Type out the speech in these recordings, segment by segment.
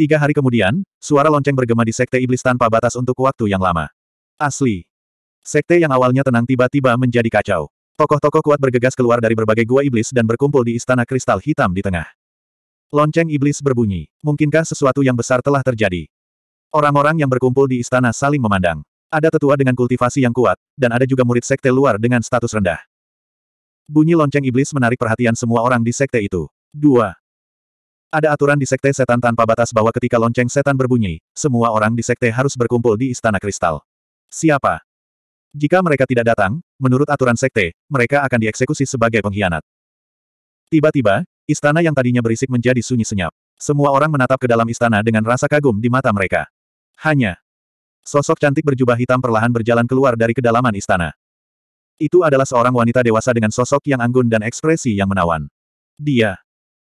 Tiga hari kemudian, suara lonceng bergema di Sekte Iblis tanpa batas untuk waktu yang lama. Asli. Sekte yang awalnya tenang tiba-tiba menjadi kacau. Tokoh-tokoh kuat bergegas keluar dari berbagai gua iblis dan berkumpul di istana kristal hitam di tengah. Lonceng iblis berbunyi. Mungkinkah sesuatu yang besar telah terjadi? Orang-orang yang berkumpul di istana saling memandang. Ada tetua dengan kultivasi yang kuat, dan ada juga murid sekte luar dengan status rendah. Bunyi lonceng iblis menarik perhatian semua orang di sekte itu. 2. Ada aturan di sekte setan tanpa batas bahwa ketika lonceng setan berbunyi, semua orang di sekte harus berkumpul di Istana Kristal. Siapa? Jika mereka tidak datang, menurut aturan sekte, mereka akan dieksekusi sebagai pengkhianat. Tiba-tiba, istana yang tadinya berisik menjadi sunyi senyap. Semua orang menatap ke dalam istana dengan rasa kagum di mata mereka. Hanya sosok cantik berjubah hitam perlahan berjalan keluar dari kedalaman istana. Itu adalah seorang wanita dewasa dengan sosok yang anggun dan ekspresi yang menawan. Dia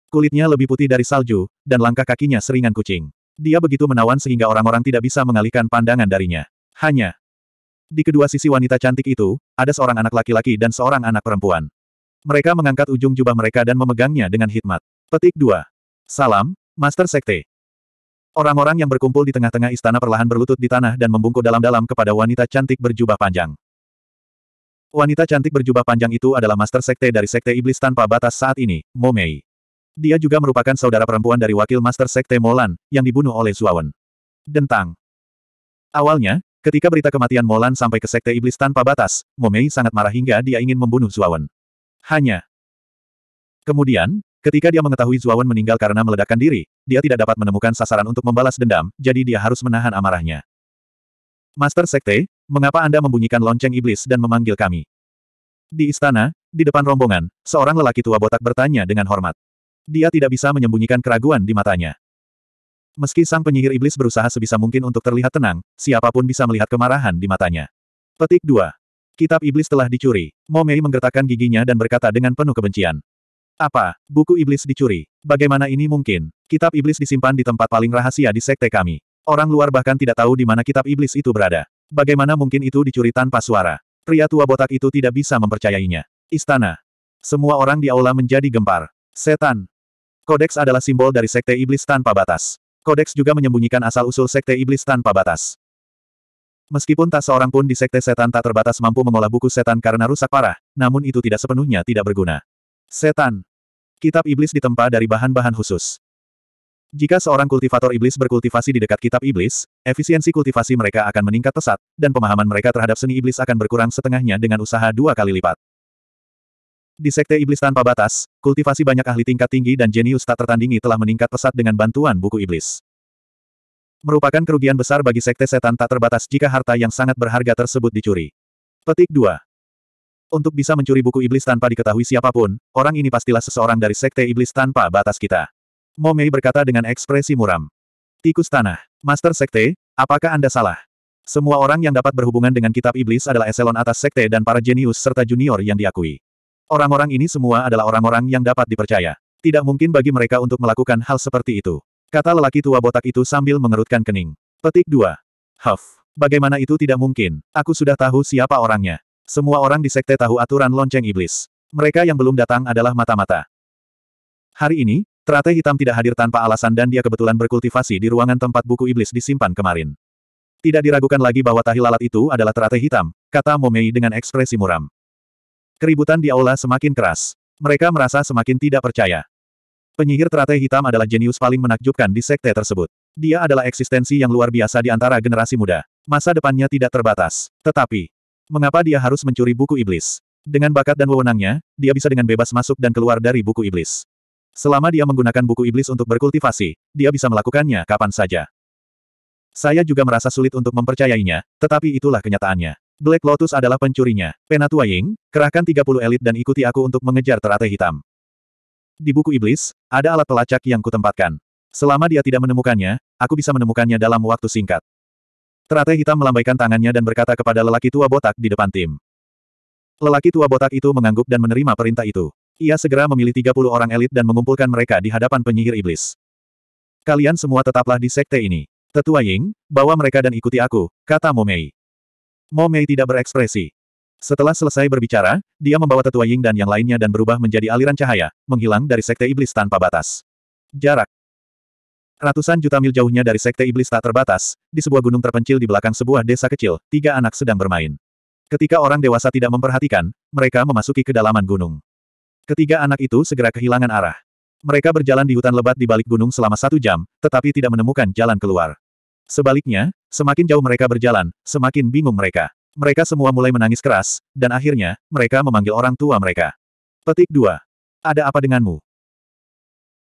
Kulitnya lebih putih dari salju, dan langkah kakinya seringan kucing. Dia begitu menawan sehingga orang-orang tidak bisa mengalihkan pandangan darinya. Hanya di kedua sisi wanita cantik itu, ada seorang anak laki-laki dan seorang anak perempuan. Mereka mengangkat ujung jubah mereka dan memegangnya dengan hikmat. Petik 2. Salam, Master Sekte. Orang-orang yang berkumpul di tengah-tengah istana perlahan berlutut di tanah dan membungkuk dalam-dalam kepada wanita cantik berjubah panjang. Wanita cantik berjubah panjang itu adalah Master Sekte dari Sekte Iblis Tanpa Batas saat ini, Momei. Dia juga merupakan saudara perempuan dari wakil Master Sekte Molan, yang dibunuh oleh Zuawan. Dentang. Awalnya, ketika berita kematian Molan sampai ke Sekte Iblis tanpa batas, Momei sangat marah hingga dia ingin membunuh Zuawan. Hanya. Kemudian, ketika dia mengetahui Zuawan meninggal karena meledakkan diri, dia tidak dapat menemukan sasaran untuk membalas dendam, jadi dia harus menahan amarahnya. Master Sekte, mengapa Anda membunyikan lonceng iblis dan memanggil kami? Di istana, di depan rombongan, seorang lelaki tua botak bertanya dengan hormat. Dia tidak bisa menyembunyikan keraguan di matanya. Meski sang penyihir iblis berusaha sebisa mungkin untuk terlihat tenang, siapapun bisa melihat kemarahan di matanya. Petik 2. Kitab iblis telah dicuri. Momei menggertakkan giginya dan berkata dengan penuh kebencian. Apa? Buku iblis dicuri. Bagaimana ini mungkin? Kitab iblis disimpan di tempat paling rahasia di sekte kami. Orang luar bahkan tidak tahu di mana kitab iblis itu berada. Bagaimana mungkin itu dicuri tanpa suara? Pria tua botak itu tidak bisa mempercayainya. Istana. Semua orang di aula menjadi gempar. Setan. Kodeks adalah simbol dari sekte iblis tanpa batas. Kodeks juga menyembunyikan asal-usul sekte iblis tanpa batas. Meskipun tak seorang pun di sekte setan tak terbatas mampu mengolah buku setan karena rusak parah, namun itu tidak sepenuhnya tidak berguna. Setan. Kitab iblis ditempa dari bahan-bahan khusus. Jika seorang kultivator iblis berkultivasi di dekat kitab iblis, efisiensi kultivasi mereka akan meningkat pesat, dan pemahaman mereka terhadap seni iblis akan berkurang setengahnya dengan usaha dua kali lipat. Di Sekte Iblis Tanpa Batas, kultivasi banyak ahli tingkat tinggi dan jenius tak tertandingi telah meningkat pesat dengan bantuan buku iblis. Merupakan kerugian besar bagi Sekte Setan Tak Terbatas jika harta yang sangat berharga tersebut dicuri. Petik 2. Untuk bisa mencuri buku iblis tanpa diketahui siapapun, orang ini pastilah seseorang dari Sekte Iblis Tanpa Batas kita. Momei berkata dengan ekspresi muram. Tikus Tanah. Master Sekte, apakah Anda salah? Semua orang yang dapat berhubungan dengan kitab iblis adalah eselon atas sekte dan para jenius serta junior yang diakui. Orang-orang ini semua adalah orang-orang yang dapat dipercaya. Tidak mungkin bagi mereka untuk melakukan hal seperti itu. Kata lelaki tua botak itu sambil mengerutkan kening. Petik 2. Huff. Bagaimana itu tidak mungkin? Aku sudah tahu siapa orangnya. Semua orang di sekte tahu aturan lonceng iblis. Mereka yang belum datang adalah mata-mata. Hari ini, Trate hitam tidak hadir tanpa alasan dan dia kebetulan berkultivasi di ruangan tempat buku iblis disimpan kemarin. Tidak diragukan lagi bahwa tahi lalat itu adalah Trate hitam, kata Momei dengan ekspresi muram. Keributan di aula semakin keras. Mereka merasa semakin tidak percaya. Penyihir teratai hitam adalah jenius paling menakjubkan di sekte tersebut. Dia adalah eksistensi yang luar biasa di antara generasi muda. Masa depannya tidak terbatas. Tetapi, mengapa dia harus mencuri buku iblis? Dengan bakat dan wewenangnya, dia bisa dengan bebas masuk dan keluar dari buku iblis. Selama dia menggunakan buku iblis untuk berkultivasi, dia bisa melakukannya kapan saja. Saya juga merasa sulit untuk mempercayainya, tetapi itulah kenyataannya. Black Lotus adalah pencurinya. Penatua Ying, kerahkan 30 elit dan ikuti aku untuk mengejar teratai hitam. Di buku iblis, ada alat pelacak yang kutempatkan. Selama dia tidak menemukannya, aku bisa menemukannya dalam waktu singkat. Teratai hitam melambaikan tangannya dan berkata kepada lelaki tua botak di depan tim. Lelaki tua botak itu mengangguk dan menerima perintah itu. Ia segera memilih 30 orang elit dan mengumpulkan mereka di hadapan penyihir iblis. Kalian semua tetaplah di sekte ini. Tetua Ying, bawa mereka dan ikuti aku, kata Momei. Mo Mei tidak berekspresi. Setelah selesai berbicara, dia membawa tetua Ying dan yang lainnya dan berubah menjadi aliran cahaya, menghilang dari sekte iblis tanpa batas. Jarak Ratusan juta mil jauhnya dari sekte iblis tak terbatas, di sebuah gunung terpencil di belakang sebuah desa kecil, tiga anak sedang bermain. Ketika orang dewasa tidak memperhatikan, mereka memasuki kedalaman gunung. Ketiga anak itu segera kehilangan arah. Mereka berjalan di hutan lebat di balik gunung selama satu jam, tetapi tidak menemukan jalan keluar. Sebaliknya, semakin jauh mereka berjalan, semakin bingung mereka. Mereka semua mulai menangis keras, dan akhirnya, mereka memanggil orang tua mereka. Petik 2. Ada apa denganmu?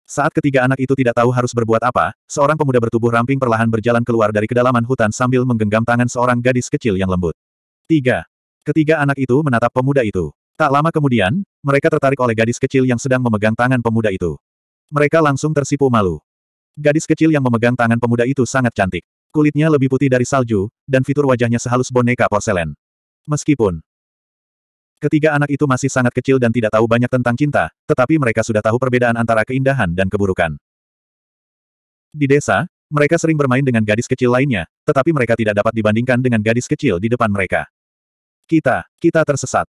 Saat ketiga anak itu tidak tahu harus berbuat apa, seorang pemuda bertubuh ramping perlahan berjalan keluar dari kedalaman hutan sambil menggenggam tangan seorang gadis kecil yang lembut. 3. Ketiga anak itu menatap pemuda itu. Tak lama kemudian, mereka tertarik oleh gadis kecil yang sedang memegang tangan pemuda itu. Mereka langsung tersipu malu. Gadis kecil yang memegang tangan pemuda itu sangat cantik. Kulitnya lebih putih dari salju, dan fitur wajahnya sehalus boneka porselen. Meskipun ketiga anak itu masih sangat kecil dan tidak tahu banyak tentang cinta, tetapi mereka sudah tahu perbedaan antara keindahan dan keburukan. Di desa, mereka sering bermain dengan gadis kecil lainnya, tetapi mereka tidak dapat dibandingkan dengan gadis kecil di depan mereka. Kita, kita tersesat.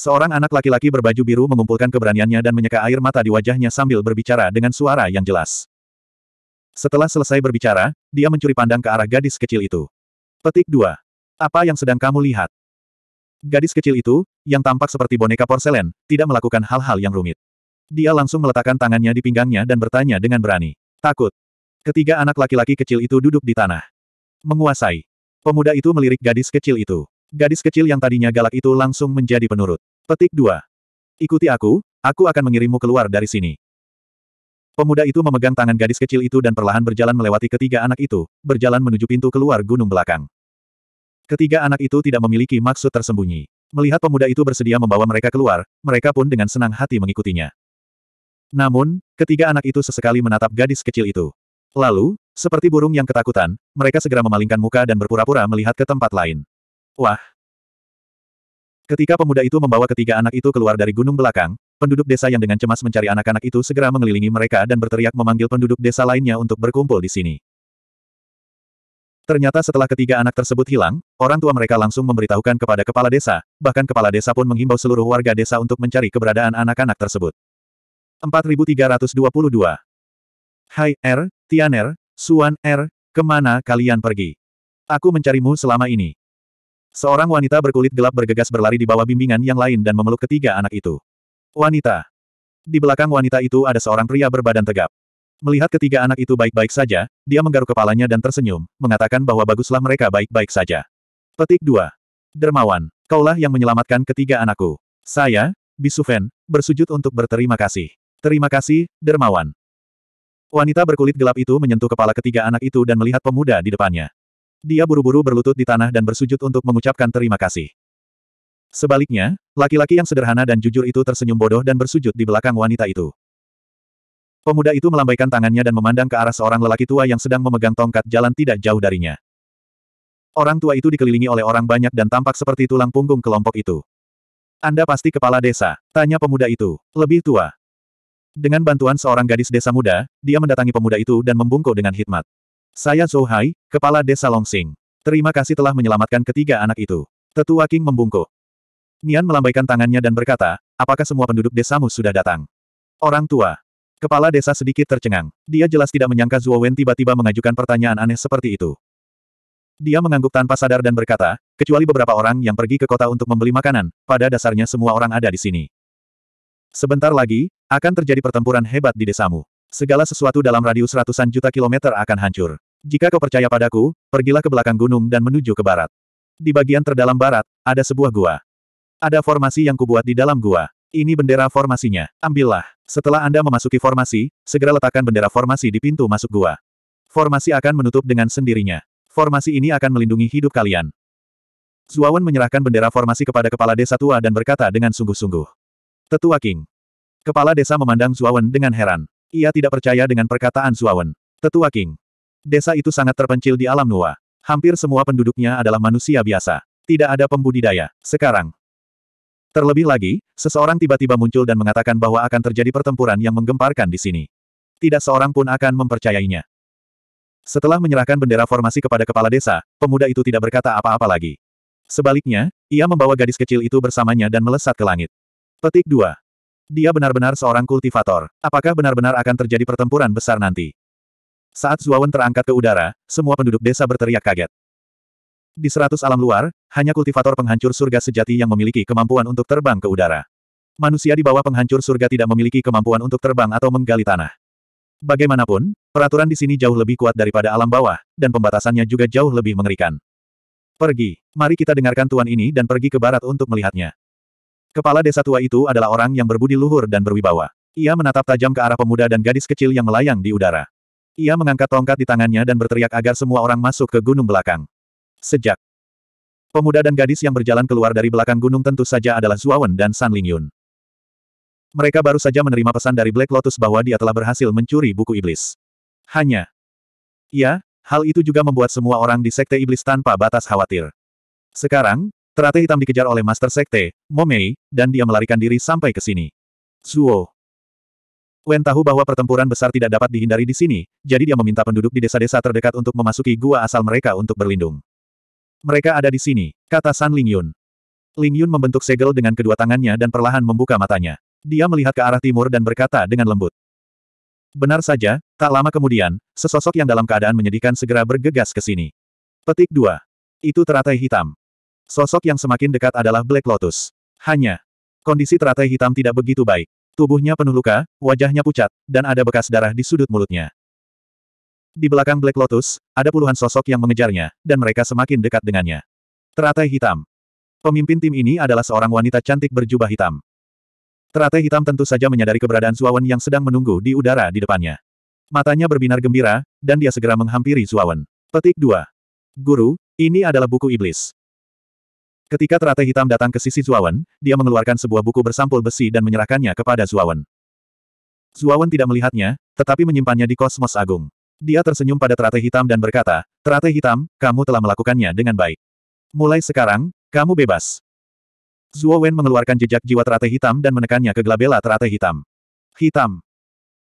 Seorang anak laki-laki berbaju biru mengumpulkan keberaniannya dan menyeka air mata di wajahnya sambil berbicara dengan suara yang jelas. Setelah selesai berbicara, dia mencuri pandang ke arah gadis kecil itu. Petik 2. Apa yang sedang kamu lihat? Gadis kecil itu, yang tampak seperti boneka porselen, tidak melakukan hal-hal yang rumit. Dia langsung meletakkan tangannya di pinggangnya dan bertanya dengan berani. Takut. Ketiga anak laki-laki kecil itu duduk di tanah. Menguasai. Pemuda itu melirik gadis kecil itu. Gadis kecil yang tadinya galak itu langsung menjadi penurut. Petik 2. Ikuti aku, aku akan mengirimmu keluar dari sini. Pemuda itu memegang tangan gadis kecil itu dan perlahan berjalan melewati ketiga anak itu, berjalan menuju pintu keluar gunung belakang. Ketiga anak itu tidak memiliki maksud tersembunyi. Melihat pemuda itu bersedia membawa mereka keluar, mereka pun dengan senang hati mengikutinya. Namun, ketiga anak itu sesekali menatap gadis kecil itu. Lalu, seperti burung yang ketakutan, mereka segera memalingkan muka dan berpura-pura melihat ke tempat lain. Wah, Ketika pemuda itu membawa ketiga anak itu keluar dari gunung belakang, Penduduk desa yang dengan cemas mencari anak-anak itu segera mengelilingi mereka dan berteriak memanggil penduduk desa lainnya untuk berkumpul di sini. Ternyata setelah ketiga anak tersebut hilang, orang tua mereka langsung memberitahukan kepada kepala desa, bahkan kepala desa pun menghimbau seluruh warga desa untuk mencari keberadaan anak-anak tersebut. 4322 Hai, R, er, Tianer, Suan, R, er, kemana kalian pergi? Aku mencarimu selama ini. Seorang wanita berkulit gelap bergegas berlari di bawah bimbingan yang lain dan memeluk ketiga anak itu. Wanita. Di belakang wanita itu ada seorang pria berbadan tegap. Melihat ketiga anak itu baik-baik saja, dia menggaruk kepalanya dan tersenyum, mengatakan bahwa baguslah mereka baik-baik saja. Petik 2. Dermawan, kaulah yang menyelamatkan ketiga anakku. Saya, Bisufen, bersujud untuk berterima kasih. Terima kasih, Dermawan. Wanita berkulit gelap itu menyentuh kepala ketiga anak itu dan melihat pemuda di depannya. Dia buru-buru berlutut di tanah dan bersujud untuk mengucapkan terima kasih. Sebaliknya, laki-laki yang sederhana dan jujur itu tersenyum bodoh dan bersujud di belakang wanita itu. Pemuda itu melambaikan tangannya dan memandang ke arah seorang lelaki tua yang sedang memegang tongkat jalan tidak jauh darinya. Orang tua itu dikelilingi oleh orang banyak dan tampak seperti tulang punggung kelompok itu. Anda pasti kepala desa, tanya pemuda itu, lebih tua. Dengan bantuan seorang gadis desa muda, dia mendatangi pemuda itu dan membungkuk dengan hikmat. Saya Zhou Hai, kepala desa Longsing. Terima kasih telah menyelamatkan ketiga anak itu. Tetua King membungkuk. Nian melambaikan tangannya dan berkata, apakah semua penduduk desamu sudah datang? Orang tua. Kepala desa sedikit tercengang. Dia jelas tidak menyangka Zuo Wen tiba-tiba mengajukan pertanyaan aneh seperti itu. Dia mengangguk tanpa sadar dan berkata, kecuali beberapa orang yang pergi ke kota untuk membeli makanan, pada dasarnya semua orang ada di sini. Sebentar lagi, akan terjadi pertempuran hebat di desamu. Segala sesuatu dalam radius ratusan juta kilometer akan hancur. Jika kau percaya padaku, pergilah ke belakang gunung dan menuju ke barat. Di bagian terdalam barat, ada sebuah gua. Ada formasi yang kubuat di dalam gua. Ini bendera formasinya. Ambillah. Setelah Anda memasuki formasi, segera letakkan bendera formasi di pintu masuk gua. Formasi akan menutup dengan sendirinya. Formasi ini akan melindungi hidup kalian. Zuawan menyerahkan bendera formasi kepada kepala desa tua dan berkata dengan sungguh-sungguh. Tetua King. Kepala desa memandang Zuawan dengan heran. Ia tidak percaya dengan perkataan Zuawan. Tetua King. Desa itu sangat terpencil di alam Nuwa. Hampir semua penduduknya adalah manusia biasa. Tidak ada pembudidaya. Sekarang, Terlebih lagi, seseorang tiba-tiba muncul dan mengatakan bahwa akan terjadi pertempuran yang menggemparkan di sini. Tidak seorang pun akan mempercayainya. Setelah menyerahkan bendera formasi kepada kepala desa, pemuda itu tidak berkata apa-apa lagi. Sebaliknya, ia membawa gadis kecil itu bersamanya dan melesat ke langit. Petik 2. Dia benar-benar seorang kultivator. Apakah benar-benar akan terjadi pertempuran besar nanti? Saat Zuawan terangkat ke udara, semua penduduk desa berteriak kaget. Di seratus alam luar, hanya kultivator penghancur surga sejati yang memiliki kemampuan untuk terbang ke udara. Manusia di bawah penghancur surga tidak memiliki kemampuan untuk terbang atau menggali tanah. Bagaimanapun, peraturan di sini jauh lebih kuat daripada alam bawah, dan pembatasannya juga jauh lebih mengerikan. Pergi, mari kita dengarkan tuan ini dan pergi ke barat untuk melihatnya. Kepala desa tua itu adalah orang yang berbudi luhur dan berwibawa. Ia menatap tajam ke arah pemuda dan gadis kecil yang melayang di udara. Ia mengangkat tongkat di tangannya dan berteriak agar semua orang masuk ke gunung belakang. Sejak. Pemuda dan gadis yang berjalan keluar dari belakang gunung tentu saja adalah Zuawan dan San Lingyun. Mereka baru saja menerima pesan dari Black Lotus bahwa dia telah berhasil mencuri buku iblis. Hanya. Ya, hal itu juga membuat semua orang di Sekte Iblis tanpa batas khawatir. Sekarang, Terate hitam dikejar oleh Master Sekte, Momei, dan dia melarikan diri sampai ke sini. Zuo. Wen tahu bahwa pertempuran besar tidak dapat dihindari di sini, jadi dia meminta penduduk di desa-desa terdekat untuk memasuki gua asal mereka untuk berlindung. Mereka ada di sini, kata San Lingyun. Lingyun membentuk segel dengan kedua tangannya dan perlahan membuka matanya. Dia melihat ke arah timur dan berkata dengan lembut. Benar saja, tak lama kemudian, sesosok yang dalam keadaan menyedihkan segera bergegas ke sini. Petik 2. Itu teratai hitam. Sosok yang semakin dekat adalah Black Lotus. Hanya, kondisi teratai hitam tidak begitu baik. Tubuhnya penuh luka, wajahnya pucat, dan ada bekas darah di sudut mulutnya. Di belakang Black Lotus, ada puluhan sosok yang mengejarnya, dan mereka semakin dekat dengannya. Teratai hitam. Pemimpin tim ini adalah seorang wanita cantik berjubah hitam. Teratai hitam tentu saja menyadari keberadaan Zuawan yang sedang menunggu di udara di depannya. Matanya berbinar gembira, dan dia segera menghampiri Zuawan. Petik 2. Guru, ini adalah buku iblis. Ketika teratai hitam datang ke sisi Zuawan, dia mengeluarkan sebuah buku bersampul besi dan menyerahkannya kepada Zuawan. Zuawan tidak melihatnya, tetapi menyimpannya di kosmos agung. Dia tersenyum pada teratai hitam dan berkata, Teratai hitam, kamu telah melakukannya dengan baik. Mulai sekarang, kamu bebas. Zuo Wen mengeluarkan jejak jiwa teratai hitam dan menekannya ke gelabela teratai hitam. Hitam.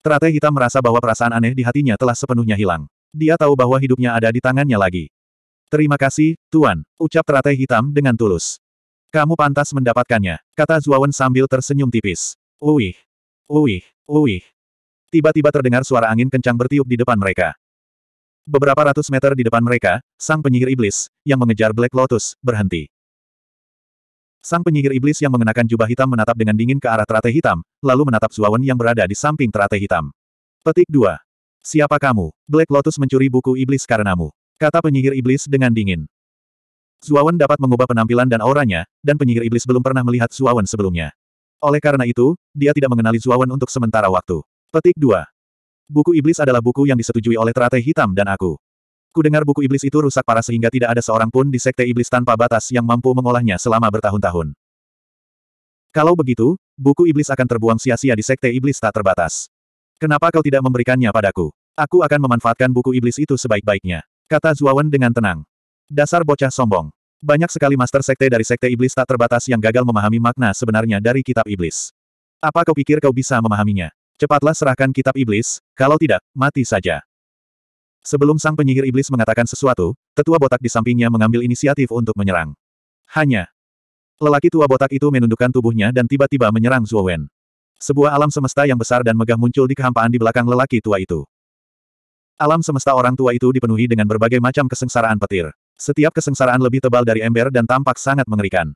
Teratai hitam merasa bahwa perasaan aneh di hatinya telah sepenuhnya hilang. Dia tahu bahwa hidupnya ada di tangannya lagi. Terima kasih, Tuan, ucap teratai hitam dengan tulus. Kamu pantas mendapatkannya, kata Zuo Wen sambil tersenyum tipis. Uih, uih, uih. Tiba-tiba terdengar suara angin kencang bertiup di depan mereka. Beberapa ratus meter di depan mereka, sang penyihir iblis, yang mengejar Black Lotus, berhenti. Sang penyihir iblis yang mengenakan jubah hitam menatap dengan dingin ke arah teratai hitam, lalu menatap Zuawan yang berada di samping teratai hitam. Petik 2. Siapa kamu? Black Lotus mencuri buku iblis karenamu. Kata penyihir iblis dengan dingin. Zuawan dapat mengubah penampilan dan auranya, dan penyihir iblis belum pernah melihat Zuawan sebelumnya. Oleh karena itu, dia tidak mengenali Zuawan untuk sementara waktu. Petik 2. Buku Iblis adalah buku yang disetujui oleh Teratai Hitam dan aku. Kudengar buku Iblis itu rusak parah sehingga tidak ada seorang pun di Sekte Iblis tanpa batas yang mampu mengolahnya selama bertahun-tahun. Kalau begitu, buku Iblis akan terbuang sia-sia di Sekte Iblis tak terbatas. Kenapa kau tidak memberikannya padaku? Aku akan memanfaatkan buku Iblis itu sebaik-baiknya. Kata Zuawan dengan tenang. Dasar bocah sombong. Banyak sekali master sekte dari sekte iblis tak terbatas yang gagal memahami makna sebenarnya dari kitab iblis. Apa kau pikir kau bisa memahaminya? Cepatlah serahkan kitab iblis, kalau tidak, mati saja. Sebelum sang penyihir iblis mengatakan sesuatu, tetua botak di sampingnya mengambil inisiatif untuk menyerang. Hanya. Lelaki tua botak itu menundukkan tubuhnya dan tiba-tiba menyerang Zuo Wen. Sebuah alam semesta yang besar dan megah muncul di kehampaan di belakang lelaki tua itu. Alam semesta orang tua itu dipenuhi dengan berbagai macam kesengsaraan petir. Setiap kesengsaraan lebih tebal dari ember dan tampak sangat mengerikan.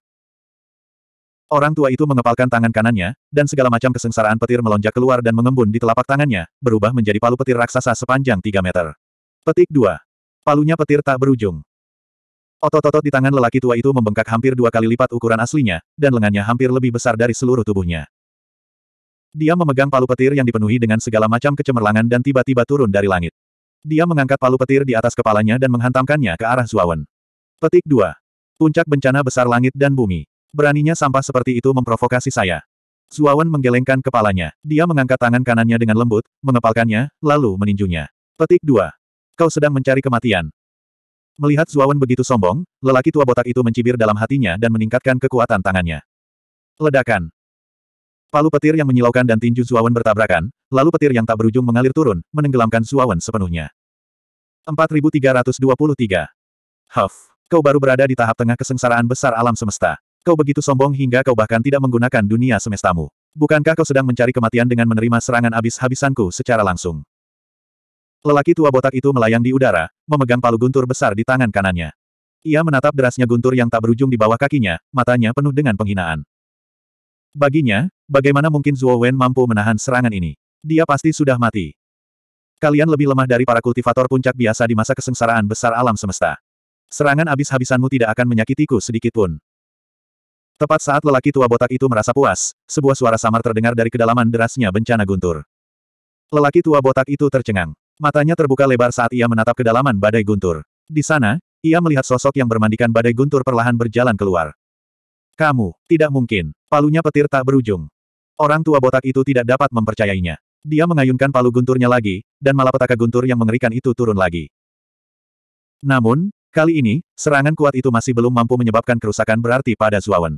Orang tua itu mengepalkan tangan kanannya, dan segala macam kesengsaraan petir melonjak keluar dan mengembun di telapak tangannya, berubah menjadi palu petir raksasa sepanjang 3 meter. Petik 2. Palunya petir tak berujung. Otot-otot di tangan lelaki tua itu membengkak hampir dua kali lipat ukuran aslinya, dan lengannya hampir lebih besar dari seluruh tubuhnya. Dia memegang palu petir yang dipenuhi dengan segala macam kecemerlangan dan tiba-tiba turun dari langit. Dia mengangkat palu petir di atas kepalanya dan menghantamkannya ke arah Zuawan. Petik 2. Puncak bencana besar langit dan bumi. Beraninya sampah seperti itu memprovokasi saya. Zuawan menggelengkan kepalanya. Dia mengangkat tangan kanannya dengan lembut, mengepalkannya, lalu meninjunya. Petik 2. Kau sedang mencari kematian. Melihat Zuawan begitu sombong, lelaki tua botak itu mencibir dalam hatinya dan meningkatkan kekuatan tangannya. Ledakan. Palu petir yang menyilaukan dan tinju Zuawan bertabrakan, lalu petir yang tak berujung mengalir turun, menenggelamkan Zuawan sepenuhnya. 4323. Huff, kau baru berada di tahap tengah kesengsaraan besar alam semesta. Kau begitu sombong hingga kau bahkan tidak menggunakan dunia semestamu. Bukankah kau sedang mencari kematian dengan menerima serangan abis habisanku secara langsung? Lelaki tua botak itu melayang di udara, memegang palu guntur besar di tangan kanannya. Ia menatap derasnya guntur yang tak berujung di bawah kakinya, matanya penuh dengan penghinaan. Baginya, bagaimana mungkin Zuo Wen mampu menahan serangan ini? Dia pasti sudah mati. Kalian lebih lemah dari para kultivator puncak biasa di masa kesengsaraan besar alam semesta. Serangan abis-habisanmu tidak akan menyakitiku sedikitpun. Tepat saat lelaki tua botak itu merasa puas, sebuah suara samar terdengar dari kedalaman derasnya bencana guntur. Lelaki tua botak itu tercengang. Matanya terbuka lebar saat ia menatap kedalaman badai guntur. Di sana, ia melihat sosok yang bermandikan badai guntur perlahan berjalan keluar. Kamu, tidak mungkin. Palunya petir tak berujung. Orang tua botak itu tidak dapat mempercayainya. Dia mengayunkan palu gunturnya lagi, dan malapetaka guntur yang mengerikan itu turun lagi. Namun, kali ini, serangan kuat itu masih belum mampu menyebabkan kerusakan berarti pada Zuawan.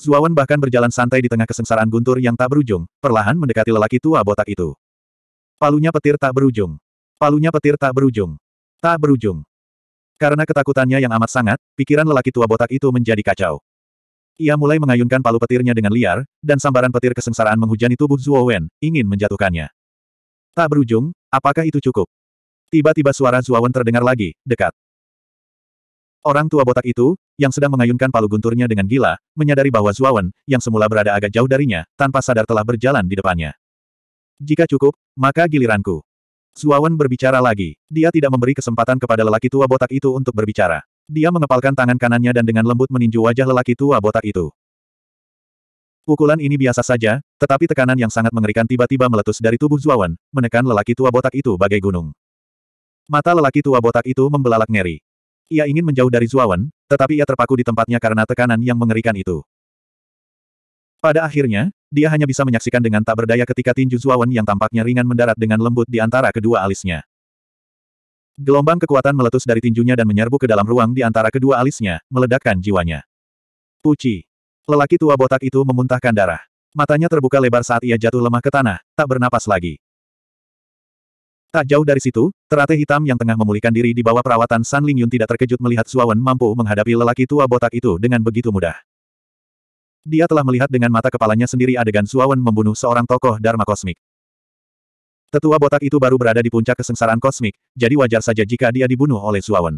Zuawan bahkan berjalan santai di tengah kesengsaraan guntur yang tak berujung, perlahan mendekati lelaki tua botak itu. Palunya petir tak berujung. Palunya petir tak berujung. Tak berujung. Karena ketakutannya yang amat sangat, pikiran lelaki tua botak itu menjadi kacau. Ia mulai mengayunkan palu petirnya dengan liar, dan sambaran petir kesengsaraan menghujani tubuh Zuowen, ingin menjatuhkannya. Tak berujung, apakah itu cukup? Tiba-tiba suara Zuawan terdengar lagi, dekat. Orang tua botak itu, yang sedang mengayunkan palu gunturnya dengan gila, menyadari bahwa Zuawan, yang semula berada agak jauh darinya, tanpa sadar telah berjalan di depannya. Jika cukup, maka giliranku. Zuawan berbicara lagi. Dia tidak memberi kesempatan kepada lelaki tua botak itu untuk berbicara. Dia mengepalkan tangan kanannya dan dengan lembut meninju wajah lelaki tua botak itu. Pukulan ini biasa saja, tetapi tekanan yang sangat mengerikan tiba-tiba meletus dari tubuh Zuawan, menekan lelaki tua botak itu bagai gunung. Mata lelaki tua botak itu membelalak ngeri. Ia ingin menjauh dari Zuawan, tetapi ia terpaku di tempatnya karena tekanan yang mengerikan itu. Pada akhirnya, dia hanya bisa menyaksikan dengan tak berdaya ketika tinju Zuawan yang tampaknya ringan mendarat dengan lembut di antara kedua alisnya. Gelombang kekuatan meletus dari tinjunya dan menyerbu ke dalam ruang di antara kedua alisnya, meledakkan jiwanya. Puci. Lelaki tua botak itu memuntahkan darah. Matanya terbuka lebar saat ia jatuh lemah ke tanah, tak bernapas lagi. Tak jauh dari situ, terate hitam yang tengah memulihkan diri di bawah perawatan San Ling Yun tidak terkejut melihat Suawan mampu menghadapi lelaki tua botak itu dengan begitu mudah. Dia telah melihat dengan mata kepalanya sendiri adegan Suawan membunuh seorang tokoh Dharma kosmik. Tetua botak itu baru berada di puncak kesengsaraan kosmik, jadi wajar saja jika dia dibunuh oleh Suawan.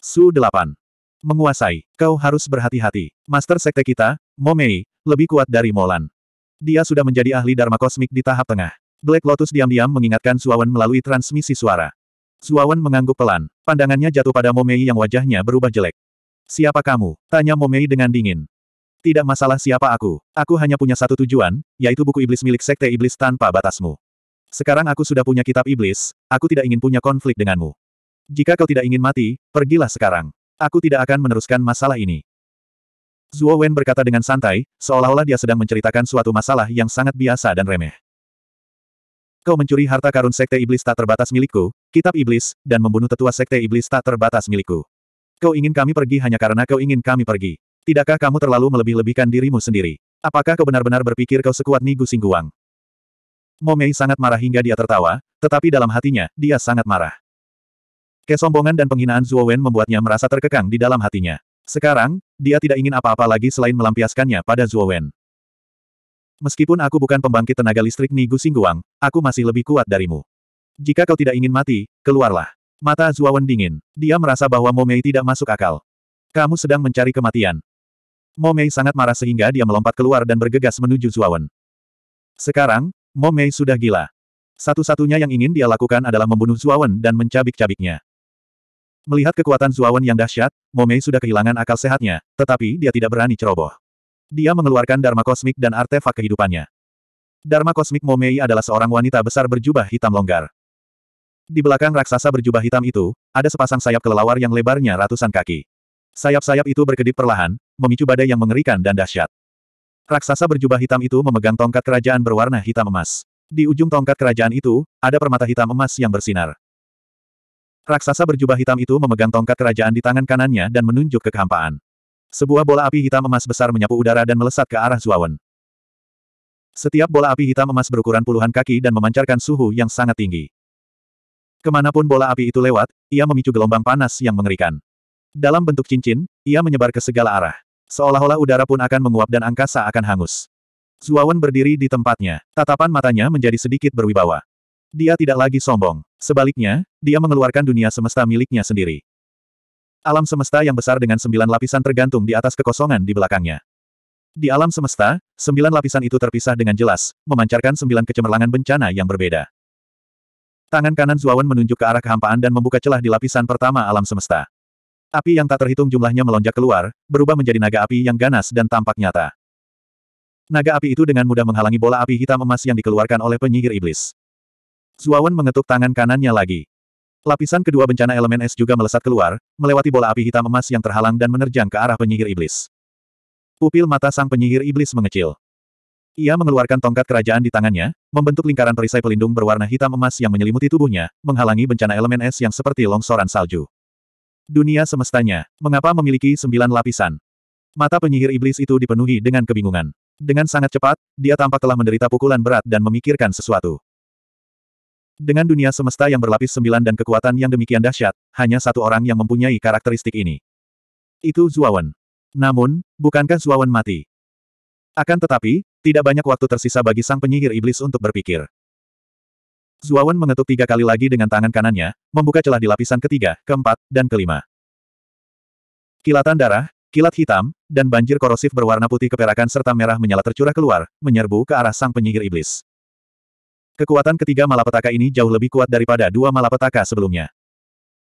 Su 8. Menguasai, kau harus berhati-hati. Master Sekte kita, Momei, lebih kuat dari Molan. Dia sudah menjadi ahli Dharma kosmik di tahap tengah. Black Lotus diam-diam mengingatkan Suawan melalui transmisi suara. Suawan mengangguk pelan. Pandangannya jatuh pada Momei yang wajahnya berubah jelek. Siapa kamu? Tanya Momei dengan dingin. Tidak masalah siapa aku. Aku hanya punya satu tujuan, yaitu buku iblis milik Sekte Iblis tanpa batasmu. Sekarang aku sudah punya kitab iblis, aku tidak ingin punya konflik denganmu. Jika kau tidak ingin mati, pergilah sekarang. Aku tidak akan meneruskan masalah ini. Zhuo Wen berkata dengan santai, seolah-olah dia sedang menceritakan suatu masalah yang sangat biasa dan remeh. Kau mencuri harta karun Sekte Iblis tak terbatas milikku, kitab iblis, dan membunuh tetua Sekte Iblis tak terbatas milikku. Kau ingin kami pergi hanya karena kau ingin kami pergi. Tidakkah kamu terlalu melebih-lebihkan dirimu sendiri? Apakah kau benar-benar berpikir kau sekuat Nigu Singguang? Momei sangat marah hingga dia tertawa, tetapi dalam hatinya, dia sangat marah. Kesombongan dan penghinaan Zhuo Wen membuatnya merasa terkekang di dalam hatinya. Sekarang, dia tidak ingin apa-apa lagi selain melampiaskannya pada Zhuo Wen. Meskipun aku bukan pembangkit tenaga listrik Nigu Singguang, aku masih lebih kuat darimu. Jika kau tidak ingin mati, keluarlah. Mata Zuawan dingin. Dia merasa bahwa Momei tidak masuk akal. Kamu sedang mencari kematian. Momei sangat marah sehingga dia melompat keluar dan bergegas menuju Zuawan. Sekarang, Momei sudah gila. Satu-satunya yang ingin dia lakukan adalah membunuh Zuawan dan mencabik-cabiknya. Melihat kekuatan Zuawan yang dahsyat, Momei sudah kehilangan akal sehatnya, tetapi dia tidak berani ceroboh. Dia mengeluarkan Dharma Kosmik dan artefak kehidupannya. Dharma Kosmik Momei adalah seorang wanita besar berjubah hitam longgar. Di belakang raksasa berjubah hitam itu, ada sepasang sayap kelelawar yang lebarnya ratusan kaki. Sayap-sayap itu berkedip perlahan, memicu badai yang mengerikan dan dahsyat. Raksasa berjubah hitam itu memegang tongkat kerajaan berwarna hitam emas. Di ujung tongkat kerajaan itu, ada permata hitam emas yang bersinar. Raksasa berjubah hitam itu memegang tongkat kerajaan di tangan kanannya dan menunjuk ke kehampaan. Sebuah bola api hitam emas besar menyapu udara dan melesat ke arah Zuawan. Setiap bola api hitam emas berukuran puluhan kaki dan memancarkan suhu yang sangat tinggi. Kemanapun bola api itu lewat, ia memicu gelombang panas yang mengerikan. Dalam bentuk cincin, ia menyebar ke segala arah. Seolah-olah udara pun akan menguap dan angkasa akan hangus. Zuawan berdiri di tempatnya. Tatapan matanya menjadi sedikit berwibawa. Dia tidak lagi sombong. Sebaliknya, dia mengeluarkan dunia semesta miliknya sendiri. Alam semesta yang besar dengan sembilan lapisan tergantung di atas kekosongan di belakangnya. Di alam semesta, sembilan lapisan itu terpisah dengan jelas, memancarkan sembilan kecemerlangan bencana yang berbeda. Tangan kanan Zuawan menunjuk ke arah kehampaan dan membuka celah di lapisan pertama alam semesta. Api yang tak terhitung jumlahnya melonjak keluar, berubah menjadi naga api yang ganas dan tampak nyata. Naga api itu dengan mudah menghalangi bola api hitam emas yang dikeluarkan oleh penyihir iblis. Zuawan mengetuk tangan kanannya lagi. Lapisan kedua bencana elemen es juga melesat keluar, melewati bola api hitam emas yang terhalang dan menerjang ke arah penyihir iblis. Pupil mata sang penyihir iblis mengecil. Ia mengeluarkan tongkat kerajaan di tangannya, membentuk lingkaran perisai pelindung berwarna hitam emas yang menyelimuti tubuhnya, menghalangi bencana elemen es yang seperti longsoran salju. Dunia semestanya, mengapa memiliki sembilan lapisan? Mata penyihir iblis itu dipenuhi dengan kebingungan. Dengan sangat cepat, dia tampak telah menderita pukulan berat dan memikirkan sesuatu. Dengan dunia semesta yang berlapis sembilan dan kekuatan yang demikian dahsyat, hanya satu orang yang mempunyai karakteristik ini. Itu Zuawan. Namun, bukankah Zuawan mati? Akan tetapi, tidak banyak waktu tersisa bagi sang penyihir iblis untuk berpikir. Zuawan mengetuk tiga kali lagi dengan tangan kanannya, membuka celah di lapisan ketiga, keempat, dan kelima. Kilatan darah, kilat hitam, dan banjir korosif berwarna putih keperakan serta merah menyala tercurah keluar, menyerbu ke arah sang penyihir iblis. Kekuatan ketiga malapetaka ini jauh lebih kuat daripada dua malapetaka sebelumnya.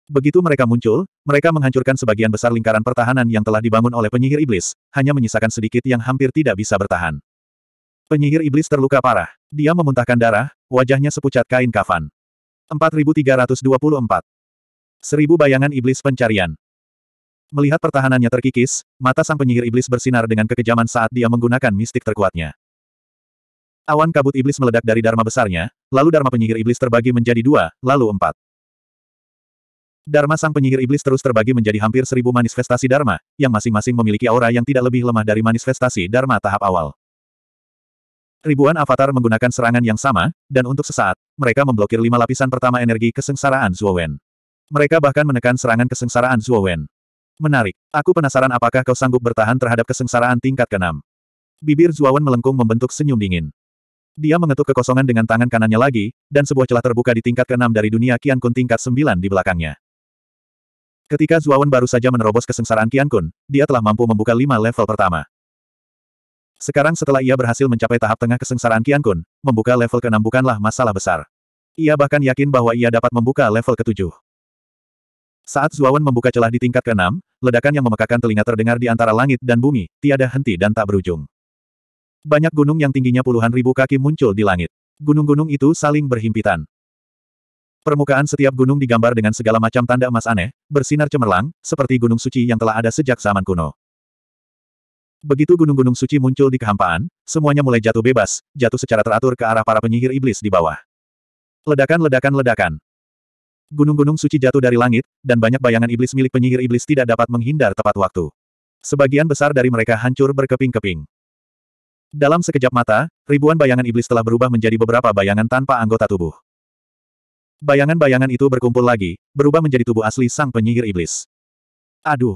Begitu mereka muncul, mereka menghancurkan sebagian besar lingkaran pertahanan yang telah dibangun oleh penyihir iblis, hanya menyisakan sedikit yang hampir tidak bisa bertahan. Penyihir iblis terluka parah. Dia memuntahkan darah, wajahnya sepucat kain kafan. 4324. Seribu bayangan iblis pencarian. Melihat pertahanannya terkikis, mata sang penyihir iblis bersinar dengan kekejaman saat dia menggunakan mistik terkuatnya. Awan kabut iblis meledak dari dharma besarnya, lalu dharma penyihir iblis terbagi menjadi dua, lalu empat. Dharma sang penyihir iblis terus terbagi menjadi hampir seribu manifestasi dharma, yang masing-masing memiliki aura yang tidak lebih lemah dari manifestasi dharma tahap awal. Ribuan avatar menggunakan serangan yang sama, dan untuk sesaat, mereka memblokir lima lapisan pertama energi kesengsaraan Zuowen. Mereka bahkan menekan serangan kesengsaraan Zuowen. Menarik. Aku penasaran apakah kau sanggup bertahan terhadap kesengsaraan tingkat keenam. Bibir Zuowen melengkung membentuk senyum dingin. Dia mengetuk kekosongan dengan tangan kanannya lagi, dan sebuah celah terbuka di tingkat keenam dari dunia Qian Kun tingkat sembilan di belakangnya. Ketika Zuawan baru saja menerobos kesengsaraan Qian Kun, dia telah mampu membuka lima level pertama. Sekarang setelah ia berhasil mencapai tahap tengah kesengsaraan Qian Kun, membuka level ke-6 bukanlah masalah besar. Ia bahkan yakin bahwa ia dapat membuka level ke-7. Saat Zuawan membuka celah di tingkat ke-6, ledakan yang memekakan telinga terdengar di antara langit dan bumi, tiada henti dan tak berujung. Banyak gunung yang tingginya puluhan ribu kaki muncul di langit. Gunung-gunung itu saling berhimpitan. Permukaan setiap gunung digambar dengan segala macam tanda emas aneh, bersinar cemerlang, seperti gunung suci yang telah ada sejak zaman kuno. Begitu gunung-gunung suci muncul di kehampaan, semuanya mulai jatuh bebas, jatuh secara teratur ke arah para penyihir iblis di bawah. Ledakan-ledakan-ledakan. Gunung-gunung suci jatuh dari langit, dan banyak bayangan iblis milik penyihir iblis tidak dapat menghindar tepat waktu. Sebagian besar dari mereka hancur berkeping-keping. Dalam sekejap mata, ribuan bayangan iblis telah berubah menjadi beberapa bayangan tanpa anggota tubuh. Bayangan-bayangan itu berkumpul lagi, berubah menjadi tubuh asli sang penyihir iblis. Aduh!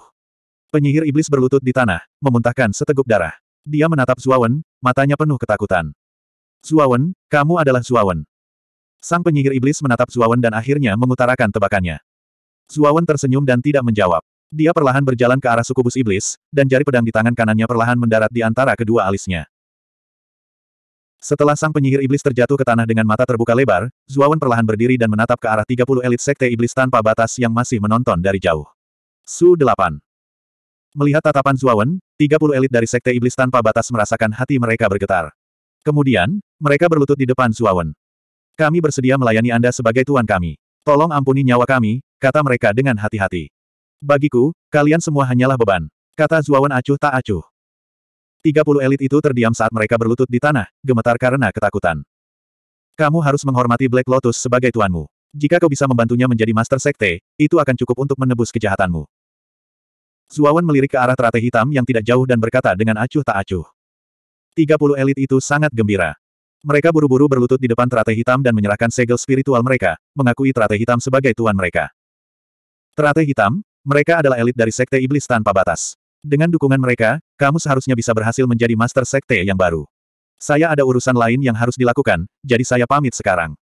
Penyihir iblis berlutut di tanah, memuntahkan seteguk darah. Dia menatap Zuawan, matanya penuh ketakutan. Zuawan, kamu adalah Zuawan. Sang penyihir iblis menatap Zuawan dan akhirnya mengutarakan tebakannya. Zuawan tersenyum dan tidak menjawab. Dia perlahan berjalan ke arah sukubus iblis, dan jari pedang di tangan kanannya perlahan mendarat di antara kedua alisnya. Setelah sang penyihir iblis terjatuh ke tanah dengan mata terbuka lebar, Zuawan perlahan berdiri dan menatap ke arah 30 elit sekte iblis tanpa batas yang masih menonton dari jauh. Su 8 Melihat tatapan Zuawan, 30 elit dari sekte iblis tanpa batas merasakan hati mereka bergetar. Kemudian, mereka berlutut di depan Zuawan. Kami bersedia melayani Anda sebagai tuan kami. Tolong ampuni nyawa kami, kata mereka dengan hati-hati. Bagiku, kalian semua hanyalah beban. Kata Zuawan acuh tak acuh. Puluh elit itu terdiam saat mereka berlutut di tanah, gemetar karena ketakutan. Kamu harus menghormati Black Lotus sebagai tuanmu. Jika kau bisa membantunya menjadi Master Sekte, itu akan cukup untuk menebus kejahatanmu. Zuawan melirik ke arah teratai hitam yang tidak jauh dan berkata dengan acuh tak acuh. Tiga puluh elit itu sangat gembira. Mereka buru-buru berlutut di depan teratai hitam dan menyerahkan segel spiritual mereka, mengakui teratai hitam sebagai tuan mereka. Teratai hitam, mereka adalah elit dari Sekte Iblis Tanpa Batas. Dengan dukungan mereka, kamu seharusnya bisa berhasil menjadi Master Sekte yang baru. Saya ada urusan lain yang harus dilakukan, jadi saya pamit sekarang.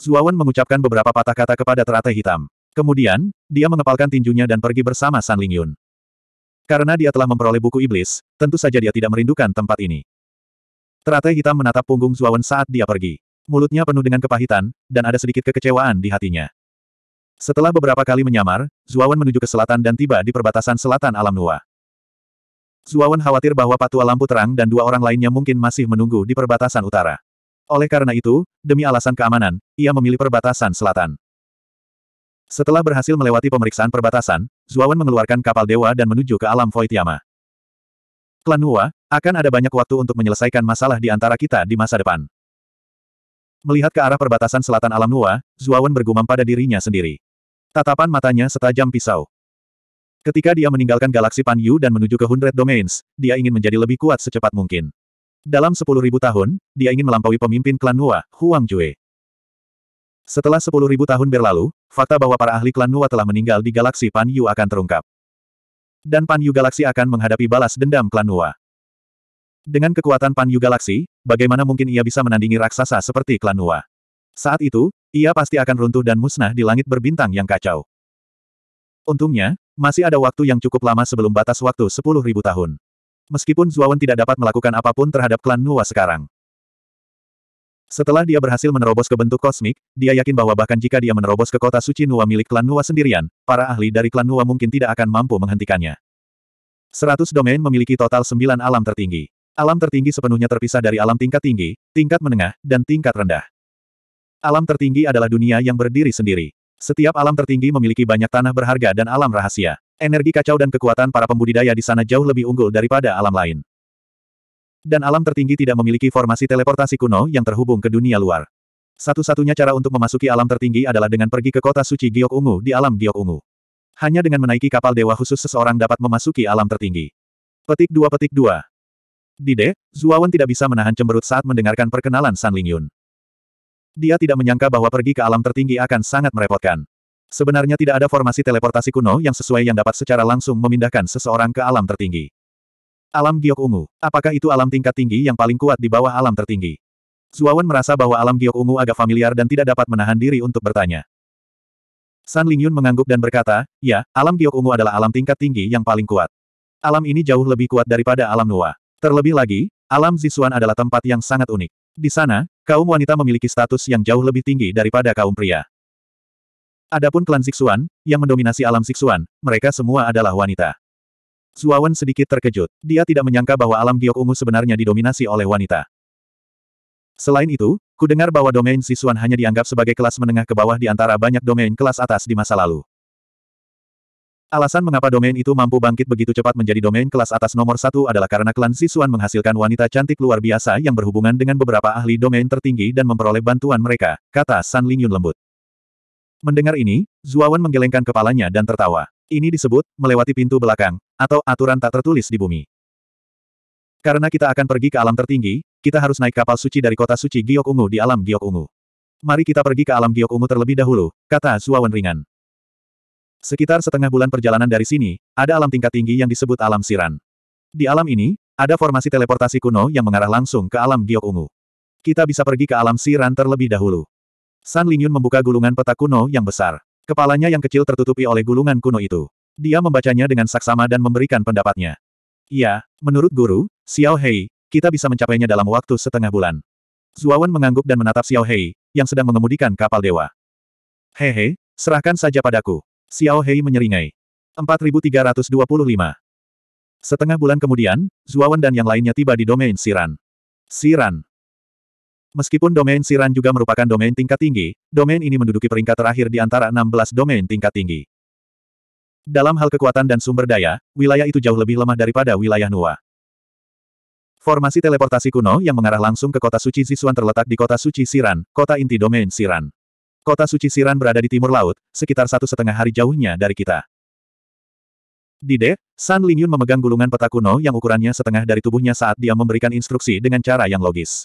Zuawan mengucapkan beberapa patah kata kepada teratai hitam. Kemudian, dia mengepalkan tinjunya dan pergi bersama San Lingyun. Karena dia telah memperoleh buku iblis, tentu saja dia tidak merindukan tempat ini. Teratai hitam menatap punggung Zuawan saat dia pergi. Mulutnya penuh dengan kepahitan, dan ada sedikit kekecewaan di hatinya. Setelah beberapa kali menyamar, Zuawan menuju ke selatan dan tiba di perbatasan selatan alam Nua. Zuawan khawatir bahwa Patua Lampu Terang dan dua orang lainnya mungkin masih menunggu di perbatasan utara. Oleh karena itu, demi alasan keamanan, ia memilih perbatasan selatan. Setelah berhasil melewati pemeriksaan perbatasan, Zuawan mengeluarkan kapal dewa dan menuju ke alam Void Klan Nua akan ada banyak waktu untuk menyelesaikan masalah di antara kita di masa depan. Melihat ke arah perbatasan selatan alam Nua, Zuawan bergumam pada dirinya sendiri. Tatapan matanya setajam pisau. Ketika dia meninggalkan galaksi Pan Yu dan menuju ke Hundred Domains, dia ingin menjadi lebih kuat secepat mungkin. Dalam sepuluh ribu tahun, dia ingin melampaui pemimpin klan Nua, Huang Jue. Setelah sepuluh ribu tahun berlalu, fakta bahwa para ahli klan Nua telah meninggal di galaksi Pan Yu akan terungkap. Dan Pan Yu Galaksi akan menghadapi balas dendam klan Nua. Dengan kekuatan Pan Yu Galaksi, bagaimana mungkin ia bisa menandingi raksasa seperti klan Nua? Saat itu, ia pasti akan runtuh dan musnah di langit berbintang yang kacau. Untungnya, masih ada waktu yang cukup lama sebelum batas waktu 10.000 tahun. Meskipun Zuawan tidak dapat melakukan apapun terhadap klan Nuwa sekarang. Setelah dia berhasil menerobos ke bentuk kosmik, dia yakin bahwa bahkan jika dia menerobos ke kota suci Nuwa milik klan Nuwa sendirian, para ahli dari klan Nuwa mungkin tidak akan mampu menghentikannya. Seratus domain memiliki total sembilan alam tertinggi. Alam tertinggi sepenuhnya terpisah dari alam tingkat tinggi, tingkat menengah, dan tingkat rendah. Alam tertinggi adalah dunia yang berdiri sendiri. Setiap alam tertinggi memiliki banyak tanah berharga dan alam rahasia. Energi kacau dan kekuatan para pembudidaya di sana jauh lebih unggul daripada alam lain. Dan alam tertinggi tidak memiliki formasi teleportasi kuno yang terhubung ke dunia luar. Satu-satunya cara untuk memasuki alam tertinggi adalah dengan pergi ke kota suci Giok Ungu di alam Giok Ungu. Hanya dengan menaiki kapal dewa khusus seseorang dapat memasuki alam tertinggi. Petik 2 Petik 2 Dide, Zuawan tidak bisa menahan cemberut saat mendengarkan perkenalan San Lingyun. Dia tidak menyangka bahwa pergi ke alam tertinggi akan sangat merepotkan. Sebenarnya tidak ada formasi teleportasi kuno yang sesuai yang dapat secara langsung memindahkan seseorang ke alam tertinggi. Alam giok ungu. Apakah itu alam tingkat tinggi yang paling kuat di bawah alam tertinggi? Zuawan merasa bahwa alam giok ungu agak familiar dan tidak dapat menahan diri untuk bertanya. San Lingyun mengangguk dan berkata, ya, alam giok ungu adalah alam tingkat tinggi yang paling kuat. Alam ini jauh lebih kuat daripada alam Nuwa. Terlebih lagi, alam Zisuan adalah tempat yang sangat unik. Di sana, Kaum wanita memiliki status yang jauh lebih tinggi daripada kaum pria. Adapun klan Siksuan, yang mendominasi alam Siksuan, mereka semua adalah wanita. Zuawan sedikit terkejut. Dia tidak menyangka bahwa alam giok ungu sebenarnya didominasi oleh wanita. Selain itu, kudengar bahwa domain Siksuan hanya dianggap sebagai kelas menengah ke bawah di antara banyak domain kelas atas di masa lalu. Alasan mengapa domain itu mampu bangkit begitu cepat menjadi domain kelas atas nomor satu adalah karena klan Sisuan menghasilkan wanita cantik luar biasa yang berhubungan dengan beberapa ahli domain tertinggi dan memperoleh bantuan mereka, kata San Lingyun lembut. Mendengar ini, Zuawan menggelengkan kepalanya dan tertawa. Ini disebut, melewati pintu belakang, atau aturan tak tertulis di bumi. Karena kita akan pergi ke alam tertinggi, kita harus naik kapal suci dari kota suci Giok Ungu di alam Giok Ungu. Mari kita pergi ke alam Giok Ungu terlebih dahulu, kata Zuawan ringan. Sekitar setengah bulan perjalanan dari sini, ada alam tingkat tinggi yang disebut alam siran. Di alam ini, ada formasi teleportasi kuno yang mengarah langsung ke alam giok ungu. Kita bisa pergi ke alam siran terlebih dahulu. San Lingyun membuka gulungan peta kuno yang besar. Kepalanya yang kecil tertutupi oleh gulungan kuno itu. Dia membacanya dengan saksama dan memberikan pendapatnya. Ya, menurut guru, Xiao Hei, kita bisa mencapainya dalam waktu setengah bulan. Zuawan mengangguk dan menatap Xiao Hei, yang sedang mengemudikan kapal dewa. Hehe, serahkan saja padaku. Xiao Hei menyeringai. 4325. Setengah bulan kemudian, Zuawan dan yang lainnya tiba di domain Siran. Siran. Meskipun domain Siran juga merupakan domain tingkat tinggi, domain ini menduduki peringkat terakhir di antara 16 domain tingkat tinggi. Dalam hal kekuatan dan sumber daya, wilayah itu jauh lebih lemah daripada wilayah Nuwa. Formasi teleportasi kuno yang mengarah langsung ke kota suci Zisuan terletak di kota suci Siran, kota inti domain Siran. Kota suci Siran berada di timur laut, sekitar satu setengah hari jauhnya dari kita. Di D, San Lingyun memegang gulungan peta kuno yang ukurannya setengah dari tubuhnya saat dia memberikan instruksi dengan cara yang logis.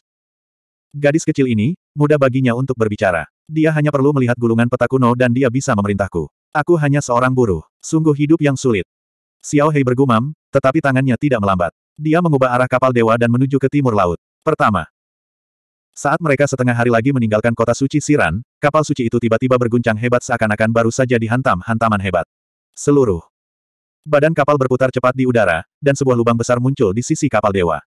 Gadis kecil ini, mudah baginya untuk berbicara. Dia hanya perlu melihat gulungan peta kuno dan dia bisa memerintahku. Aku hanya seorang buruh. Sungguh hidup yang sulit. Xiao Hei bergumam, tetapi tangannya tidak melambat. Dia mengubah arah kapal dewa dan menuju ke timur laut. Pertama, saat mereka setengah hari lagi meninggalkan kota suci Siran, kapal suci itu tiba-tiba berguncang hebat seakan-akan baru saja dihantam hantaman hebat. Seluruh badan kapal berputar cepat di udara, dan sebuah lubang besar muncul di sisi kapal dewa.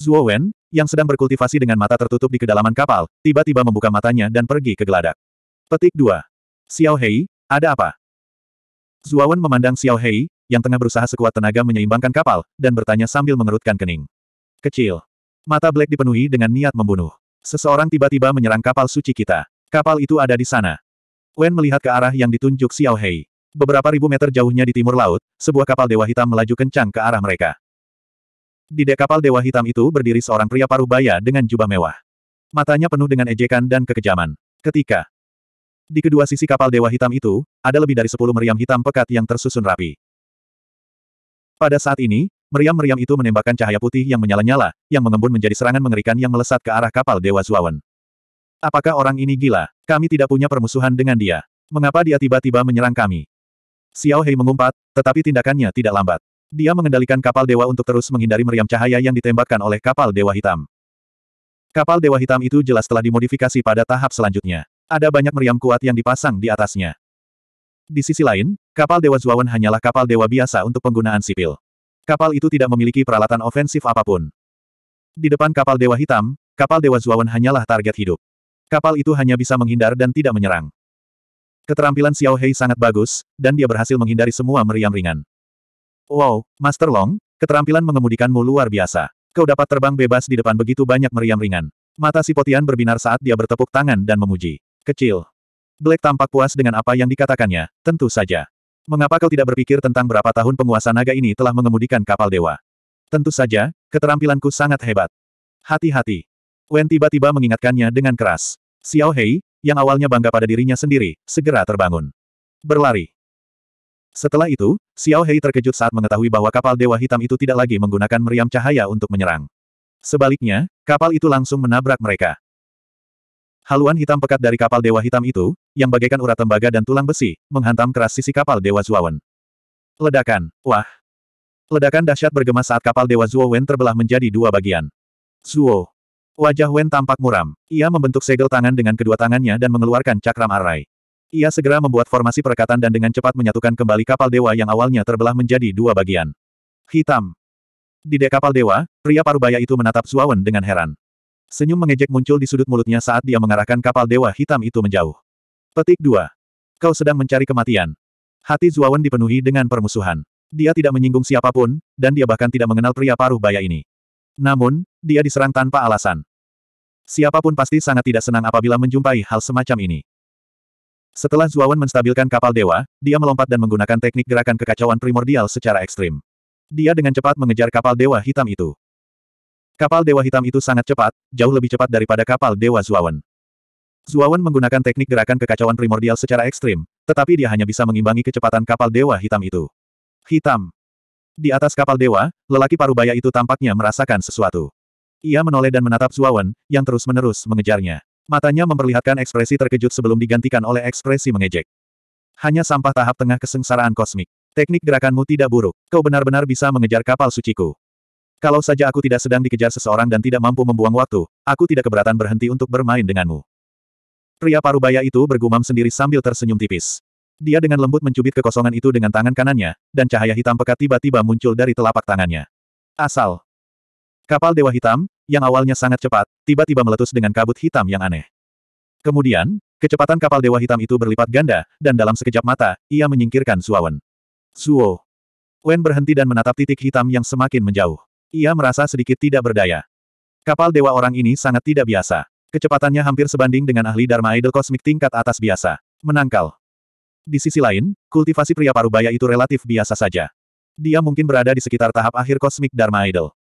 Zhuo Wen, yang sedang berkultivasi dengan mata tertutup di kedalaman kapal, tiba-tiba membuka matanya dan pergi ke geladak. Petik 2. Xiao Hei, ada apa? Zhuo Wen memandang Xiao Hei, yang tengah berusaha sekuat tenaga menyeimbangkan kapal, dan bertanya sambil mengerutkan kening. Kecil. Mata Black dipenuhi dengan niat membunuh. Seseorang tiba-tiba menyerang kapal suci kita. Kapal itu ada di sana. Wen melihat ke arah yang ditunjuk Xiao Hei. Beberapa ribu meter jauhnya di timur laut, sebuah kapal Dewa Hitam melaju kencang ke arah mereka. Di dek kapal Dewa Hitam itu berdiri seorang pria paruh baya dengan jubah mewah. Matanya penuh dengan ejekan dan kekejaman. Ketika di kedua sisi kapal Dewa Hitam itu, ada lebih dari sepuluh meriam hitam pekat yang tersusun rapi. Pada saat ini, Meriam-meriam itu menembakkan cahaya putih yang menyala-nyala, yang mengembun menjadi serangan mengerikan yang melesat ke arah kapal Dewa Zuawan. Apakah orang ini gila? Kami tidak punya permusuhan dengan dia. Mengapa dia tiba-tiba menyerang kami? Xiao Hei mengumpat, tetapi tindakannya tidak lambat. Dia mengendalikan kapal dewa untuk terus menghindari meriam cahaya yang ditembakkan oleh kapal dewa hitam. Kapal dewa hitam itu jelas telah dimodifikasi pada tahap selanjutnya. Ada banyak meriam kuat yang dipasang di atasnya. Di sisi lain, kapal dewa Zuawan hanyalah kapal dewa biasa untuk penggunaan sipil. Kapal itu tidak memiliki peralatan ofensif apapun. Di depan kapal Dewa Hitam, kapal Dewa Zuawan hanyalah target hidup. Kapal itu hanya bisa menghindar dan tidak menyerang. Keterampilan Xiao Hei sangat bagus, dan dia berhasil menghindari semua meriam ringan. Wow, Master Long, keterampilan mengemudikanmu luar biasa. Kau dapat terbang bebas di depan begitu banyak meriam ringan. Mata Si Potian berbinar saat dia bertepuk tangan dan memuji. Kecil. Black tampak puas dengan apa yang dikatakannya, tentu saja. Mengapa kau tidak berpikir tentang berapa tahun penguasa naga ini telah mengemudikan kapal dewa? Tentu saja, keterampilanku sangat hebat. Hati-hati. Wen tiba-tiba mengingatkannya dengan keras. Xiao Hei, yang awalnya bangga pada dirinya sendiri, segera terbangun. Berlari. Setelah itu, Xiao Hei terkejut saat mengetahui bahwa kapal Dewa Hitam itu tidak lagi menggunakan meriam cahaya untuk menyerang. Sebaliknya, kapal itu langsung menabrak mereka. Haluan hitam pekat dari kapal Dewa Hitam itu, yang bagaikan urat tembaga dan tulang besi, menghantam keras sisi kapal Dewa Zuawan. Ledakan, wah! Ledakan dahsyat bergema saat kapal Dewa Zuowen terbelah menjadi dua bagian. Zuo! Wajah Wen tampak muram. Ia membentuk segel tangan dengan kedua tangannya dan mengeluarkan cakram arai. Ia segera membuat formasi perekatan dan dengan cepat menyatukan kembali kapal dewa yang awalnya terbelah menjadi dua bagian. Hitam. Di dek kapal dewa, pria parubaya itu menatap Zuowen dengan heran. Senyum mengejek muncul di sudut mulutnya saat dia mengarahkan kapal dewa hitam itu menjauh. Petik 2. Kau sedang mencari kematian. Hati Zuawan dipenuhi dengan permusuhan. Dia tidak menyinggung siapapun, dan dia bahkan tidak mengenal pria paruh baya ini. Namun, dia diserang tanpa alasan. Siapapun pasti sangat tidak senang apabila menjumpai hal semacam ini. Setelah Zuawan menstabilkan kapal dewa, dia melompat dan menggunakan teknik gerakan kekacauan primordial secara ekstrim. Dia dengan cepat mengejar kapal dewa hitam itu. Kapal Dewa Hitam itu sangat cepat, jauh lebih cepat daripada kapal Dewa Zuawan. Zuawan menggunakan teknik gerakan kekacauan primordial secara ekstrim, tetapi dia hanya bisa mengimbangi kecepatan kapal Dewa Hitam itu. Hitam. Di atas kapal Dewa, lelaki parubaya itu tampaknya merasakan sesuatu. Ia menoleh dan menatap Zuawan, yang terus-menerus mengejarnya. Matanya memperlihatkan ekspresi terkejut sebelum digantikan oleh ekspresi mengejek. Hanya sampah tahap tengah kesengsaraan kosmik. Teknik gerakanmu tidak buruk. Kau benar-benar bisa mengejar kapal suciku. Kalau saja aku tidak sedang dikejar seseorang dan tidak mampu membuang waktu, aku tidak keberatan berhenti untuk bermain denganmu. Pria parubaya itu bergumam sendiri sambil tersenyum tipis. Dia dengan lembut mencubit kekosongan itu dengan tangan kanannya, dan cahaya hitam pekat tiba-tiba muncul dari telapak tangannya. Asal. Kapal Dewa Hitam, yang awalnya sangat cepat, tiba-tiba meletus dengan kabut hitam yang aneh. Kemudian, kecepatan kapal Dewa Hitam itu berlipat ganda, dan dalam sekejap mata, ia menyingkirkan Suawen. Suo. Wen berhenti dan menatap titik hitam yang semakin menjauh. Ia merasa sedikit tidak berdaya. Kapal dewa orang ini sangat tidak biasa. Kecepatannya hampir sebanding dengan ahli Dharma Idol Kosmik tingkat atas biasa. Menangkal. Di sisi lain, kultivasi pria parubaya itu relatif biasa saja. Dia mungkin berada di sekitar tahap akhir Kosmik Dharma Idol.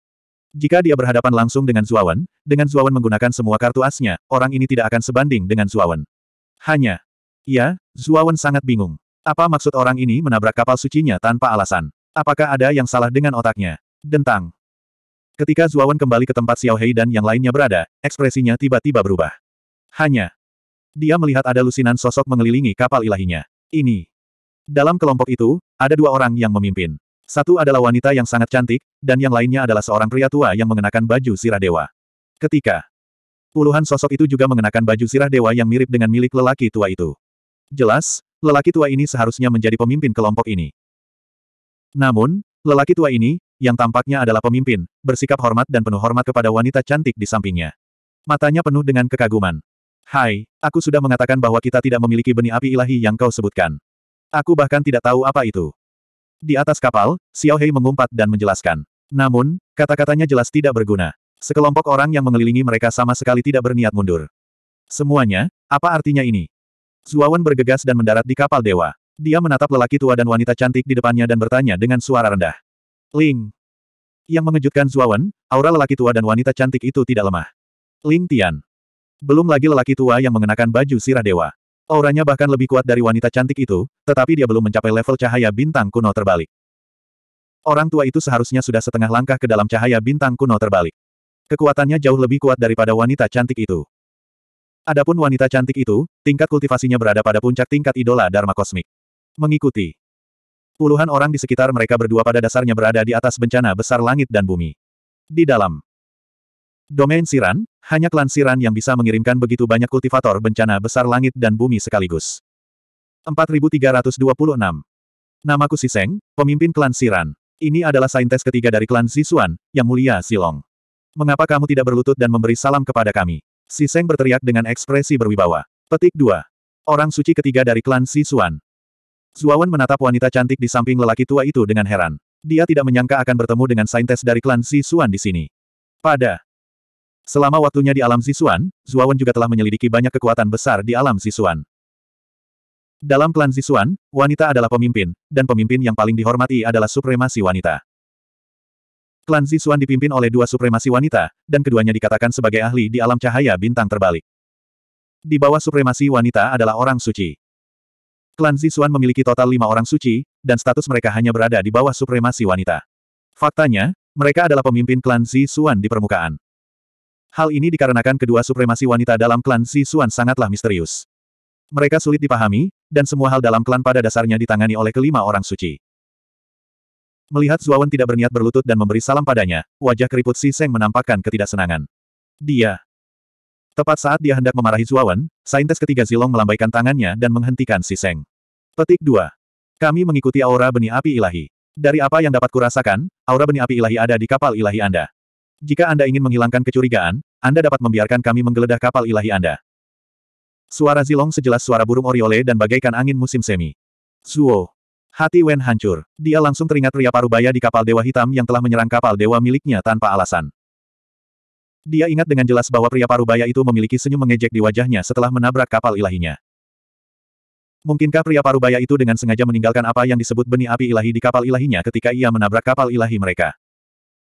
Jika dia berhadapan langsung dengan Zuawan, dengan Zuawan menggunakan semua kartu asnya, orang ini tidak akan sebanding dengan Zuawan. Hanya. Ya, Zuawan sangat bingung. Apa maksud orang ini menabrak kapal sucinya tanpa alasan? Apakah ada yang salah dengan otaknya? Dentang. Ketika Zuawan kembali ke tempat Xiao Hei dan yang lainnya berada, ekspresinya tiba-tiba berubah. Hanya. Dia melihat ada lusinan sosok mengelilingi kapal ilahinya. Ini. Dalam kelompok itu, ada dua orang yang memimpin. Satu adalah wanita yang sangat cantik, dan yang lainnya adalah seorang pria tua yang mengenakan baju sirah dewa. Ketika Puluhan sosok itu juga mengenakan baju sirah dewa yang mirip dengan milik lelaki tua itu. Jelas, lelaki tua ini seharusnya menjadi pemimpin kelompok ini. Namun, lelaki tua ini, yang tampaknya adalah pemimpin, bersikap hormat dan penuh hormat kepada wanita cantik di sampingnya. Matanya penuh dengan kekaguman. Hai, aku sudah mengatakan bahwa kita tidak memiliki benih api ilahi yang kau sebutkan. Aku bahkan tidak tahu apa itu. Di atas kapal, Xiao Hei mengumpat dan menjelaskan. Namun, kata-katanya jelas tidak berguna. Sekelompok orang yang mengelilingi mereka sama sekali tidak berniat mundur. Semuanya, apa artinya ini? Zuawan bergegas dan mendarat di kapal dewa. Dia menatap lelaki tua dan wanita cantik di depannya dan bertanya dengan suara rendah. Ling. Yang mengejutkan Zuawan, aura lelaki tua dan wanita cantik itu tidak lemah. Ling Tian. Belum lagi lelaki tua yang mengenakan baju sirah dewa. Auranya bahkan lebih kuat dari wanita cantik itu, tetapi dia belum mencapai level cahaya bintang kuno terbalik. Orang tua itu seharusnya sudah setengah langkah ke dalam cahaya bintang kuno terbalik. Kekuatannya jauh lebih kuat daripada wanita cantik itu. Adapun wanita cantik itu, tingkat kultivasinya berada pada puncak tingkat idola Dharma kosmik. Mengikuti Puluhan orang di sekitar mereka berdua pada dasarnya berada di atas bencana besar langit dan bumi. Di dalam domain Siran, hanya klan Siran yang bisa mengirimkan begitu banyak kultivator bencana besar langit dan bumi sekaligus. 4326. Namaku Siseng, pemimpin klan Siran. Ini adalah saintes ketiga dari klan Zisuan, yang mulia Silong. Mengapa kamu tidak berlutut dan memberi salam kepada kami? Siseng berteriak dengan ekspresi berwibawa. Petik 2. Orang suci ketiga dari klan Sisuan. Zuawan menatap wanita cantik di samping lelaki tua itu dengan heran. Dia tidak menyangka akan bertemu dengan saintes dari klan Si Suan di sini. Pada selama waktunya di alam Si Suan, Zuawan juga telah menyelidiki banyak kekuatan besar di alam Si Suan. Dalam klan Zisuan, wanita adalah pemimpin, dan pemimpin yang paling dihormati adalah supremasi wanita. Klan Zisuan dipimpin oleh dua supremasi wanita, dan keduanya dikatakan sebagai ahli di alam cahaya bintang terbalik. Di bawah supremasi wanita adalah orang suci. Klan Zisuan memiliki total lima orang suci, dan status mereka hanya berada di bawah supremasi wanita. Faktanya, mereka adalah pemimpin klan Zisuan di permukaan. Hal ini dikarenakan kedua supremasi wanita dalam klan Zisuan sangatlah misterius. Mereka sulit dipahami, dan semua hal dalam klan pada dasarnya ditangani oleh kelima orang suci. Melihat Zuawan tidak berniat berlutut dan memberi salam padanya, wajah keriput Si Seng menampakkan ketidaksenangan. Dia. Tepat saat dia hendak memarahi Zuawan, saintes ketiga Zilong melambaikan tangannya dan menghentikan Si Seng. Petik 2. Kami mengikuti aura benih api ilahi. Dari apa yang dapat kurasakan, aura benih api ilahi ada di kapal ilahi Anda. Jika Anda ingin menghilangkan kecurigaan, Anda dapat membiarkan kami menggeledah kapal ilahi Anda. Suara zilong sejelas suara burung oriole dan bagaikan angin musim semi. Zuo. Hati Wen hancur. Dia langsung teringat pria Parubaya di kapal Dewa Hitam yang telah menyerang kapal Dewa miliknya tanpa alasan. Dia ingat dengan jelas bahwa pria parubaya itu memiliki senyum mengejek di wajahnya setelah menabrak kapal ilahinya. Mungkinkah pria parubaya itu dengan sengaja meninggalkan apa yang disebut benih api ilahi di kapal ilahinya ketika ia menabrak kapal ilahi mereka?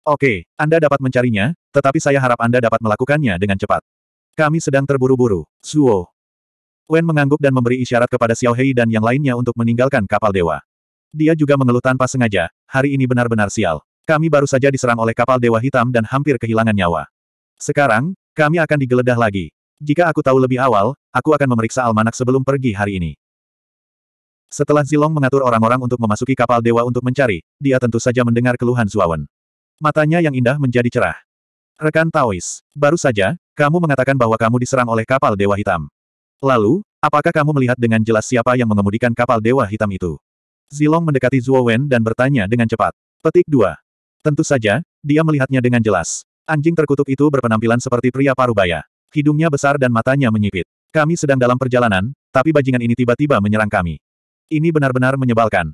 Oke, Anda dapat mencarinya, tetapi saya harap Anda dapat melakukannya dengan cepat. Kami sedang terburu-buru, Suo. Wen mengangguk dan memberi isyarat kepada Xiao Hei dan yang lainnya untuk meninggalkan kapal dewa. Dia juga mengeluh tanpa sengaja, hari ini benar-benar sial. Kami baru saja diserang oleh kapal dewa hitam dan hampir kehilangan nyawa. Sekarang, kami akan digeledah lagi. Jika aku tahu lebih awal, aku akan memeriksa almanak sebelum pergi hari ini. Setelah Zilong mengatur orang-orang untuk memasuki kapal dewa untuk mencari, dia tentu saja mendengar keluhan Zuawan. Matanya yang indah menjadi cerah. Rekan Taois, baru saja, kamu mengatakan bahwa kamu diserang oleh kapal dewa hitam. Lalu, apakah kamu melihat dengan jelas siapa yang mengemudikan kapal dewa hitam itu? Zilong mendekati Zuo dan bertanya dengan cepat. Petik 2. Tentu saja, dia melihatnya dengan jelas. Anjing terkutuk itu berpenampilan seperti pria parubaya. Hidungnya besar dan matanya menyipit. Kami sedang dalam perjalanan, tapi bajingan ini tiba-tiba menyerang kami. Ini benar-benar menyebalkan.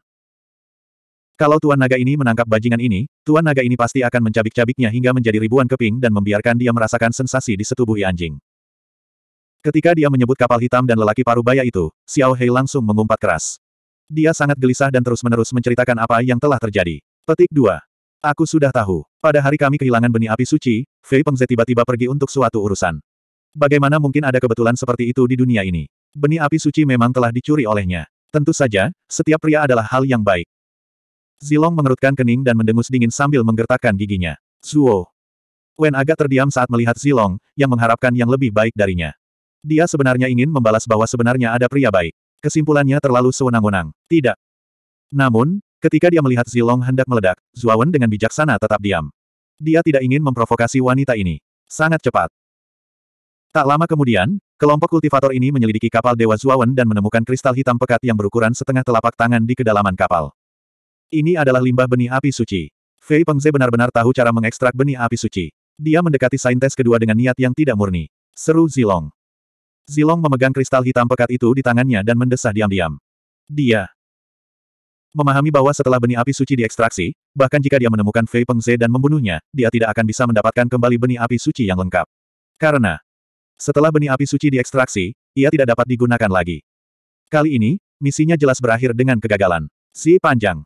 Kalau Tuan Naga ini menangkap bajingan ini, Tuan Naga ini pasti akan mencabik-cabiknya hingga menjadi ribuan keping dan membiarkan dia merasakan sensasi di setubuhi anjing. Ketika dia menyebut kapal hitam dan lelaki parubaya itu, Xiao Hei langsung mengumpat keras. Dia sangat gelisah dan terus-menerus menceritakan apa yang telah terjadi. Petik 2. Aku sudah tahu. Pada hari kami kehilangan benih api suci, Fei Pengze tiba-tiba pergi untuk suatu urusan. Bagaimana mungkin ada kebetulan seperti itu di dunia ini? Benih api suci memang telah dicuri olehnya. Tentu saja, setiap pria adalah hal yang baik. Zilong mengerutkan kening dan mendengus dingin sambil menggertakkan giginya. Zuo. Wen agak terdiam saat melihat Zilong, yang mengharapkan yang lebih baik darinya. Dia sebenarnya ingin membalas bahwa sebenarnya ada pria baik. Kesimpulannya terlalu sewenang-wenang. Tidak. Namun, ketika dia melihat Zilong hendak meledak, Wen dengan bijaksana tetap diam. Dia tidak ingin memprovokasi wanita ini. Sangat cepat. Tak lama kemudian, kelompok kultivator ini menyelidiki kapal Dewa Zuawan dan menemukan kristal hitam pekat yang berukuran setengah telapak tangan di kedalaman kapal. Ini adalah limbah benih api suci. Fei Pengze benar-benar tahu cara mengekstrak benih api suci. Dia mendekati saintes kedua dengan niat yang tidak murni. Seru Zilong. Zilong memegang kristal hitam pekat itu di tangannya dan mendesah diam-diam. Dia memahami bahwa setelah benih api suci diekstraksi, bahkan jika dia menemukan Fei Pengze dan membunuhnya, dia tidak akan bisa mendapatkan kembali benih api suci yang lengkap. Karena setelah benih api suci diekstraksi, ia tidak dapat digunakan lagi. Kali ini, misinya jelas berakhir dengan kegagalan. Si panjang.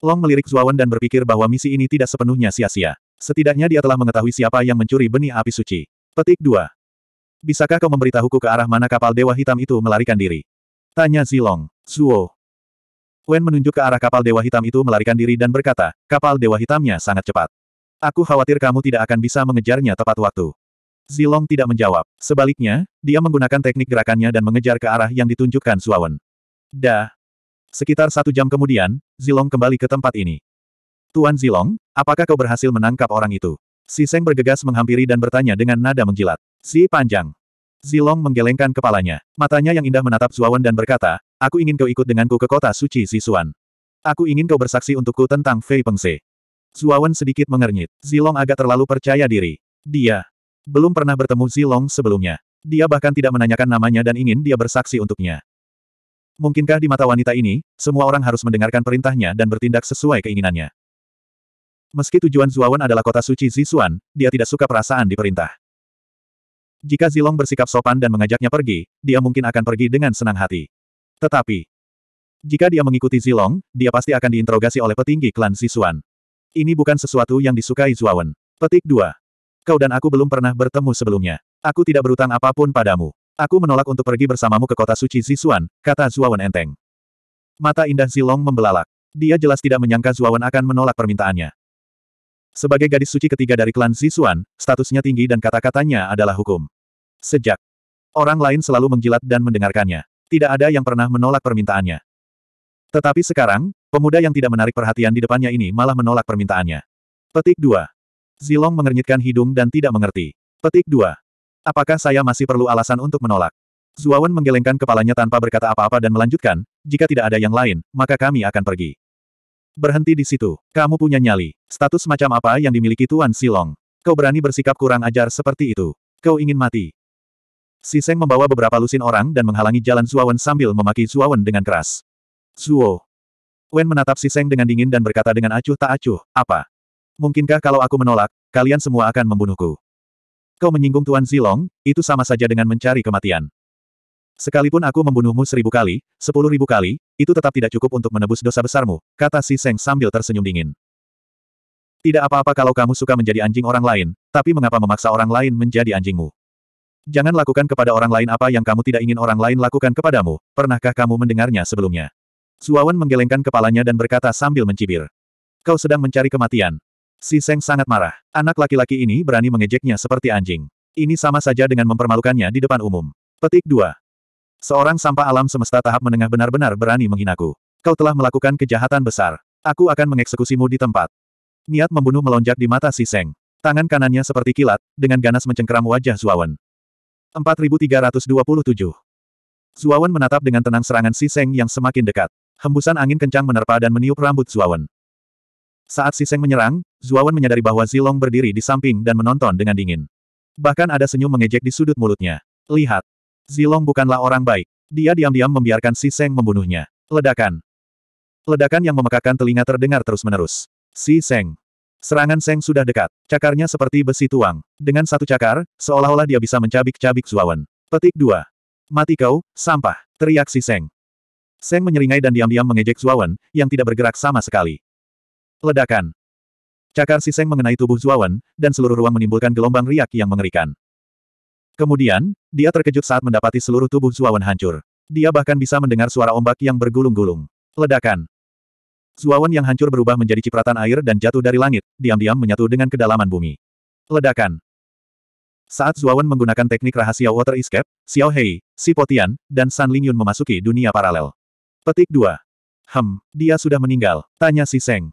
Long melirik Zuawan dan berpikir bahwa misi ini tidak sepenuhnya sia-sia. Setidaknya dia telah mengetahui siapa yang mencuri benih api suci. Petik 2. Bisakah kau memberitahuku ke arah mana kapal Dewa Hitam itu melarikan diri? Tanya Zilong. Zuo. Wen menunjuk ke arah kapal Dewa Hitam itu melarikan diri dan berkata, kapal Dewa Hitamnya sangat cepat. Aku khawatir kamu tidak akan bisa mengejarnya tepat waktu. Zilong tidak menjawab. Sebaliknya, dia menggunakan teknik gerakannya dan mengejar ke arah yang ditunjukkan Suawen. Dah. Sekitar satu jam kemudian, Zilong kembali ke tempat ini. Tuan Zilong, apakah kau berhasil menangkap orang itu? Si Seng bergegas menghampiri dan bertanya dengan nada menjilat. Si panjang. Zilong menggelengkan kepalanya. Matanya yang indah menatap Suawen dan berkata, Aku ingin kau ikut denganku ke kota suci Sisuan. Aku ingin kau bersaksi untukku tentang Fei Pengse. Suawen sedikit mengernyit. Zilong agak terlalu percaya diri. Dia. Belum pernah bertemu Zilong sebelumnya. Dia bahkan tidak menanyakan namanya dan ingin dia bersaksi untuknya. Mungkinkah di mata wanita ini, semua orang harus mendengarkan perintahnya dan bertindak sesuai keinginannya? Meski tujuan Zuawan adalah kota suci Zisuan, dia tidak suka perasaan diperintah. Jika Zilong bersikap sopan dan mengajaknya pergi, dia mungkin akan pergi dengan senang hati. Tetapi, jika dia mengikuti Zilong, dia pasti akan diinterogasi oleh petinggi klan Zisuan. Ini bukan sesuatu yang disukai Zuawan. Petik 2. Kau dan aku belum pernah bertemu sebelumnya. Aku tidak berutang apapun padamu. Aku menolak untuk pergi bersamamu ke kota suci Zisuan, kata Zuawan enteng. Mata indah Zilong membelalak. Dia jelas tidak menyangka Zuawan akan menolak permintaannya. Sebagai gadis suci ketiga dari klan Zisuan, statusnya tinggi dan kata-katanya adalah hukum. Sejak orang lain selalu menjilat dan mendengarkannya. Tidak ada yang pernah menolak permintaannya. Tetapi sekarang, pemuda yang tidak menarik perhatian di depannya ini malah menolak permintaannya. Petik 2. Zilong mengernyitkan hidung dan tidak mengerti. Petik 2. Apakah saya masih perlu alasan untuk menolak? Zuawan menggelengkan kepalanya tanpa berkata apa-apa dan melanjutkan, jika tidak ada yang lain, maka kami akan pergi. Berhenti di situ. Kamu punya nyali. Status macam apa yang dimiliki Tuan Silong? Kau berani bersikap kurang ajar seperti itu. Kau ingin mati. Si Seng membawa beberapa lusin orang dan menghalangi jalan Zuawan sambil memaki Zuawan dengan keras. Zuo. Wen menatap Si Seng dengan dingin dan berkata dengan acuh tak acuh, apa? Mungkinkah kalau aku menolak, kalian semua akan membunuhku? Kau menyinggung Tuan Zilong, itu sama saja dengan mencari kematian. Sekalipun aku membunuhmu seribu kali, sepuluh ribu kali, itu tetap tidak cukup untuk menebus dosa besarmu, kata si Seng sambil tersenyum dingin. Tidak apa-apa kalau kamu suka menjadi anjing orang lain, tapi mengapa memaksa orang lain menjadi anjingmu? Jangan lakukan kepada orang lain apa yang kamu tidak ingin orang lain lakukan kepadamu, pernahkah kamu mendengarnya sebelumnya? Suawan menggelengkan kepalanya dan berkata sambil mencibir. Kau sedang mencari kematian, Si Seng sangat marah. Anak laki-laki ini berani mengejeknya seperti anjing. Ini sama saja dengan mempermalukannya di depan umum. Petik 2. Seorang sampah alam semesta tahap menengah benar-benar berani menghinaku. Kau telah melakukan kejahatan besar. Aku akan mengeksekusimu di tempat. Niat membunuh melonjak di mata Si Seng. Tangan kanannya seperti kilat, dengan ganas mencengkeram wajah Zuawan. 4327. Zuawan menatap dengan tenang serangan Si Seng yang semakin dekat. Hembusan angin kencang menerpa dan meniup rambut Zuawan. Saat Siseng menyerang, Zuawan menyadari bahwa Zilong berdiri di samping dan menonton dengan dingin. Bahkan ada senyum mengejek di sudut mulutnya. Lihat. Zilong bukanlah orang baik. Dia diam-diam membiarkan Siseng membunuhnya. Ledakan. Ledakan yang memekakan telinga terdengar terus-menerus. Siseng. Serangan Seng sudah dekat. Cakarnya seperti besi tuang. Dengan satu cakar, seolah-olah dia bisa mencabik-cabik Zuawan. Petik 2. Mati kau, sampah. Teriak si Seng. Seng menyeringai dan diam-diam mengejek Zuawan, yang tidak bergerak sama sekali. Ledakan. Cakar siseng mengenai tubuh Zuawan, dan seluruh ruang menimbulkan gelombang riak yang mengerikan. Kemudian, dia terkejut saat mendapati seluruh tubuh Zuawan hancur. Dia bahkan bisa mendengar suara ombak yang bergulung-gulung. Ledakan. Zuawan yang hancur berubah menjadi cipratan air dan jatuh dari langit, diam-diam menyatu dengan kedalaman bumi. Ledakan. Saat Zuawan menggunakan teknik rahasia Water Escape, Xiao Hei, Si Potian, dan San Lingyun memasuki dunia paralel. Petik 2. Hem, dia sudah meninggal, tanya Si Seng.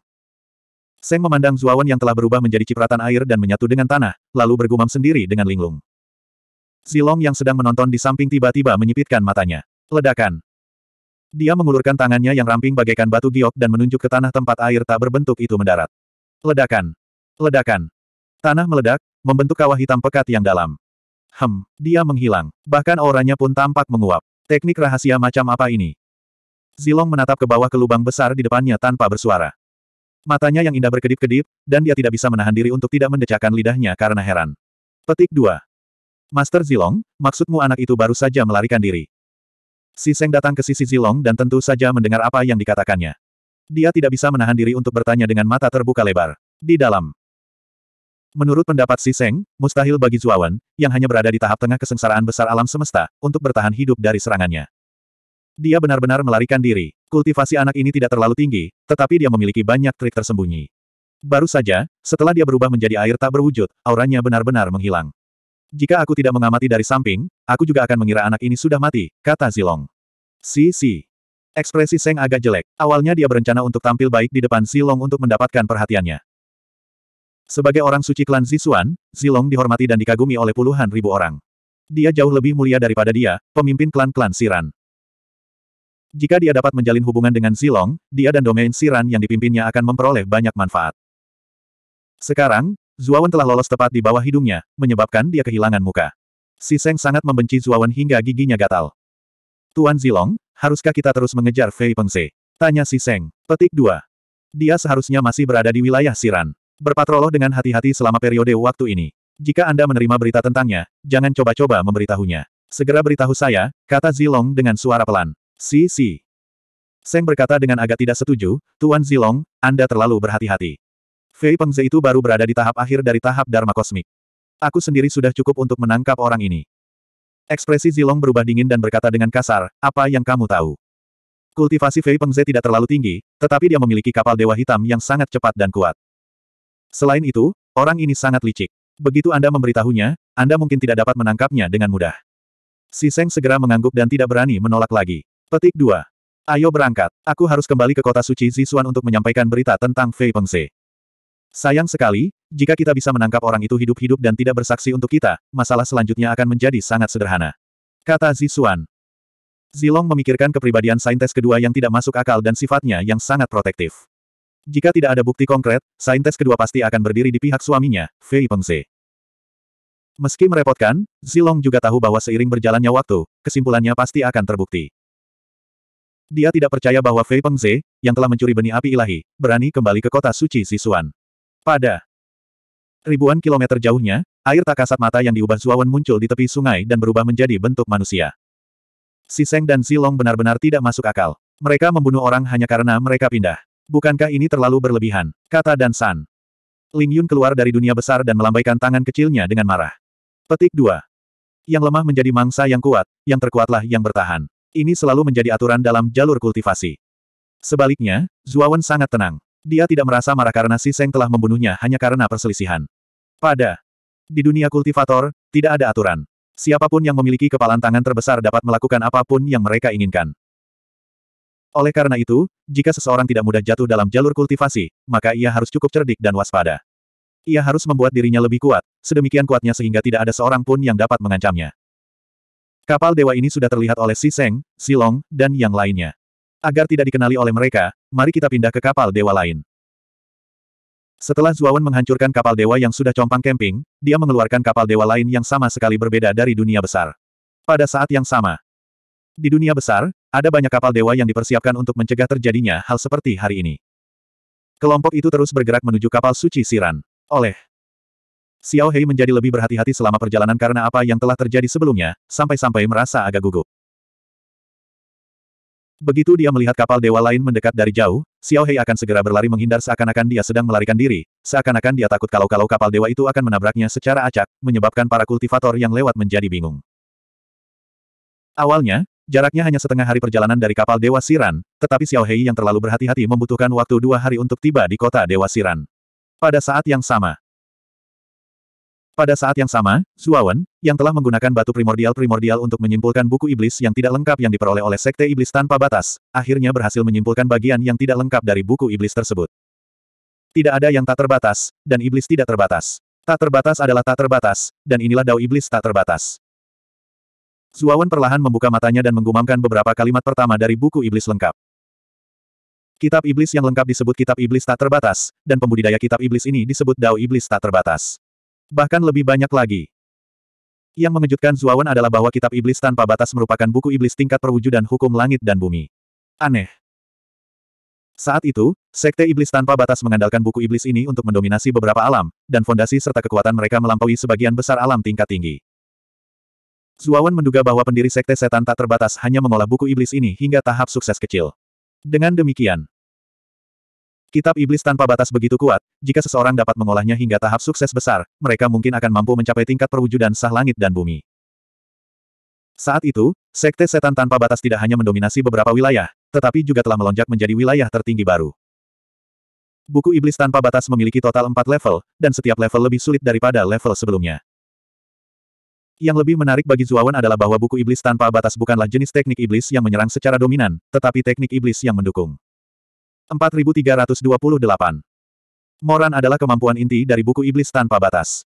Seng memandang Zuawan yang telah berubah menjadi cipratan air dan menyatu dengan tanah, lalu bergumam sendiri dengan linglung. Zilong yang sedang menonton di samping tiba-tiba menyipitkan matanya. Ledakan. Dia mengulurkan tangannya yang ramping bagaikan batu giok dan menunjuk ke tanah tempat air tak berbentuk itu mendarat. Ledakan. Ledakan. Tanah meledak, membentuk kawah hitam pekat yang dalam. Hem, dia menghilang. Bahkan auranya pun tampak menguap. Teknik rahasia macam apa ini? Zilong menatap ke bawah ke lubang besar di depannya tanpa bersuara. Matanya yang indah berkedip-kedip, dan dia tidak bisa menahan diri untuk tidak mendecakkan lidahnya karena heran. Petik 2. Master Zilong, maksudmu anak itu baru saja melarikan diri. Si Seng datang ke sisi Zilong dan tentu saja mendengar apa yang dikatakannya. Dia tidak bisa menahan diri untuk bertanya dengan mata terbuka lebar. Di dalam. Menurut pendapat Si Seng, mustahil bagi Zuawan, yang hanya berada di tahap tengah kesengsaraan besar alam semesta, untuk bertahan hidup dari serangannya. Dia benar-benar melarikan diri. Kultivasi anak ini tidak terlalu tinggi, tetapi dia memiliki banyak trik tersembunyi. Baru saja, setelah dia berubah menjadi air tak berwujud, auranya benar-benar menghilang. Jika aku tidak mengamati dari samping, aku juga akan mengira anak ini sudah mati, kata Zilong. Si si. Ekspresi Seng agak jelek. Awalnya dia berencana untuk tampil baik di depan Zilong untuk mendapatkan perhatiannya. Sebagai orang suci klan Zisuan, Zilong dihormati dan dikagumi oleh puluhan ribu orang. Dia jauh lebih mulia daripada dia, pemimpin klan-klan Siran. Jika dia dapat menjalin hubungan dengan Zilong, dia dan domain Siran yang dipimpinnya akan memperoleh banyak manfaat. Sekarang, Zuawan telah lolos tepat di bawah hidungnya, menyebabkan dia kehilangan muka. Si Seng sangat membenci Zuawan hingga giginya gatal. Tuan Zilong, haruskah kita terus mengejar Fei Pengse? Tanya si Seng. Petik 2. Dia seharusnya masih berada di wilayah Siran. Berpatroloh dengan hati-hati selama periode waktu ini. Jika Anda menerima berita tentangnya, jangan coba-coba memberitahunya. Segera beritahu saya, kata Zilong dengan suara pelan. Si Si. Seng berkata dengan agak tidak setuju, Tuan Zilong, Anda terlalu berhati-hati. Fei Pengze itu baru berada di tahap akhir dari tahap Dharma Kosmik. Aku sendiri sudah cukup untuk menangkap orang ini. Ekspresi Zilong berubah dingin dan berkata dengan kasar, apa yang kamu tahu? Kultivasi Fei Pengze tidak terlalu tinggi, tetapi dia memiliki kapal dewa hitam yang sangat cepat dan kuat. Selain itu, orang ini sangat licik. Begitu Anda memberitahunya, Anda mungkin tidak dapat menangkapnya dengan mudah. Si Seng segera mengangguk dan tidak berani menolak lagi. Petik 2. Ayo berangkat. Aku harus kembali ke kota suci Zisuan untuk menyampaikan berita tentang Fei Pengse. Sayang sekali, jika kita bisa menangkap orang itu hidup-hidup dan tidak bersaksi untuk kita, masalah selanjutnya akan menjadi sangat sederhana. Kata Zisuan. Zilong memikirkan kepribadian saintes kedua yang tidak masuk akal dan sifatnya yang sangat protektif. Jika tidak ada bukti konkret, saintes kedua pasti akan berdiri di pihak suaminya, Fei Pengse. Meski merepotkan, Zilong juga tahu bahwa seiring berjalannya waktu, kesimpulannya pasti akan terbukti. Dia tidak percaya bahwa Fei Pengze, yang telah mencuri benih api ilahi, berani kembali ke kota suci Sisuan. Pada ribuan kilometer jauhnya, air tak kasat mata yang diubah Zuawan muncul di tepi sungai dan berubah menjadi bentuk manusia. Si Seng dan Si Long benar-benar tidak masuk akal. Mereka membunuh orang hanya karena mereka pindah. Bukankah ini terlalu berlebihan? Kata Dan San. Ling Yun keluar dari dunia besar dan melambaikan tangan kecilnya dengan marah. Petik 2. Yang lemah menjadi mangsa yang kuat, yang terkuatlah yang bertahan. Ini selalu menjadi aturan dalam jalur kultivasi. Sebaliknya, Zuawan sangat tenang. Dia tidak merasa marah karena Si Seng telah membunuhnya hanya karena perselisihan. Pada di dunia kultivator, tidak ada aturan. Siapapun yang memiliki kepalan tangan terbesar dapat melakukan apapun yang mereka inginkan. Oleh karena itu, jika seseorang tidak mudah jatuh dalam jalur kultivasi, maka ia harus cukup cerdik dan waspada. Ia harus membuat dirinya lebih kuat, sedemikian kuatnya sehingga tidak ada seorang pun yang dapat mengancamnya. Kapal dewa ini sudah terlihat oleh Si Seng, Si Long, dan yang lainnya. Agar tidak dikenali oleh mereka, mari kita pindah ke kapal dewa lain. Setelah Zuawan menghancurkan kapal dewa yang sudah compang camping, dia mengeluarkan kapal dewa lain yang sama sekali berbeda dari dunia besar. Pada saat yang sama, di dunia besar, ada banyak kapal dewa yang dipersiapkan untuk mencegah terjadinya hal seperti hari ini. Kelompok itu terus bergerak menuju kapal suci Siran. Oleh Xiao Hei menjadi lebih berhati-hati selama perjalanan karena apa yang telah terjadi sebelumnya, sampai-sampai merasa agak gugup. Begitu dia melihat kapal dewa lain mendekat dari jauh, Xiao Hei akan segera berlari menghindar seakan-akan dia sedang melarikan diri, seakan-akan dia takut kalau-kalau kapal dewa itu akan menabraknya secara acak, menyebabkan para kultivator yang lewat menjadi bingung. Awalnya, jaraknya hanya setengah hari perjalanan dari kapal dewa Siran, tetapi Xiao Hei yang terlalu berhati-hati membutuhkan waktu dua hari untuk tiba di kota dewa Siran. Pada saat yang sama, pada saat yang sama, Zuawan, yang telah menggunakan batu primordial-primordial untuk menyimpulkan buku iblis yang tidak lengkap yang diperoleh oleh Sekte Iblis tanpa batas, akhirnya berhasil menyimpulkan bagian yang tidak lengkap dari buku iblis tersebut. Tidak ada yang tak terbatas, dan iblis tidak terbatas. Tak terbatas adalah tak terbatas, dan inilah dao iblis tak terbatas. Zuawan perlahan membuka matanya dan menggumamkan beberapa kalimat pertama dari buku iblis lengkap. Kitab iblis yang lengkap disebut kitab iblis tak terbatas, dan pembudidaya kitab iblis ini disebut dao iblis tak terbatas bahkan lebih banyak lagi. Yang mengejutkan Zuawan adalah bahwa Kitab Iblis Tanpa Batas merupakan buku iblis tingkat perwujudan hukum langit dan bumi. Aneh. Saat itu, Sekte Iblis Tanpa Batas mengandalkan buku iblis ini untuk mendominasi beberapa alam, dan fondasi serta kekuatan mereka melampaui sebagian besar alam tingkat tinggi. Zuawan menduga bahwa pendiri Sekte Setan Tak Terbatas hanya mengolah buku iblis ini hingga tahap sukses kecil. Dengan demikian, Kitab Iblis tanpa batas begitu kuat, jika seseorang dapat mengolahnya hingga tahap sukses besar, mereka mungkin akan mampu mencapai tingkat perwujudan sah langit dan bumi. Saat itu, Sekte Setan Tanpa Batas tidak hanya mendominasi beberapa wilayah, tetapi juga telah melonjak menjadi wilayah tertinggi baru. Buku Iblis Tanpa Batas memiliki total empat level, dan setiap level lebih sulit daripada level sebelumnya. Yang lebih menarik bagi Zuawan adalah bahwa buku Iblis Tanpa Batas bukanlah jenis teknik iblis yang menyerang secara dominan, tetapi teknik iblis yang mendukung. 4328. Moran adalah kemampuan inti dari buku iblis tanpa batas.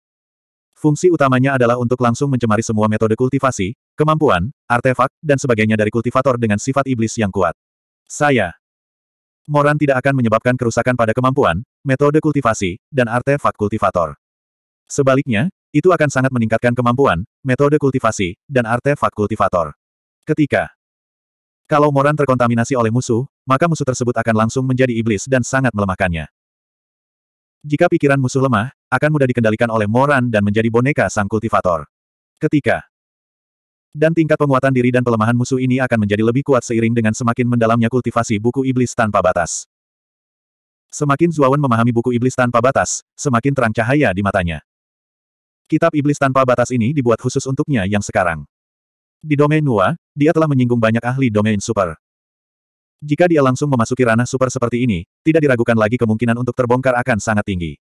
Fungsi utamanya adalah untuk langsung mencemari semua metode kultivasi, kemampuan, artefak, dan sebagainya dari kultivator dengan sifat iblis yang kuat. Saya. Moran tidak akan menyebabkan kerusakan pada kemampuan, metode kultivasi, dan artefak kultivator. Sebaliknya, itu akan sangat meningkatkan kemampuan, metode kultivasi, dan artefak kultivator. Ketika kalau Moran terkontaminasi oleh musuh, maka musuh tersebut akan langsung menjadi iblis dan sangat melemahkannya. Jika pikiran musuh lemah, akan mudah dikendalikan oleh Moran dan menjadi boneka sang kultivator. Ketika dan tingkat penguatan diri dan pelemahan musuh ini akan menjadi lebih kuat seiring dengan semakin mendalamnya kultivasi buku iblis tanpa batas. Semakin Zuawan memahami buku iblis tanpa batas, semakin terang cahaya di matanya. Kitab iblis tanpa batas ini dibuat khusus untuknya yang sekarang. Di domain Nua, dia telah menyinggung banyak ahli domain super. Jika dia langsung memasuki ranah super seperti ini, tidak diragukan lagi kemungkinan untuk terbongkar akan sangat tinggi.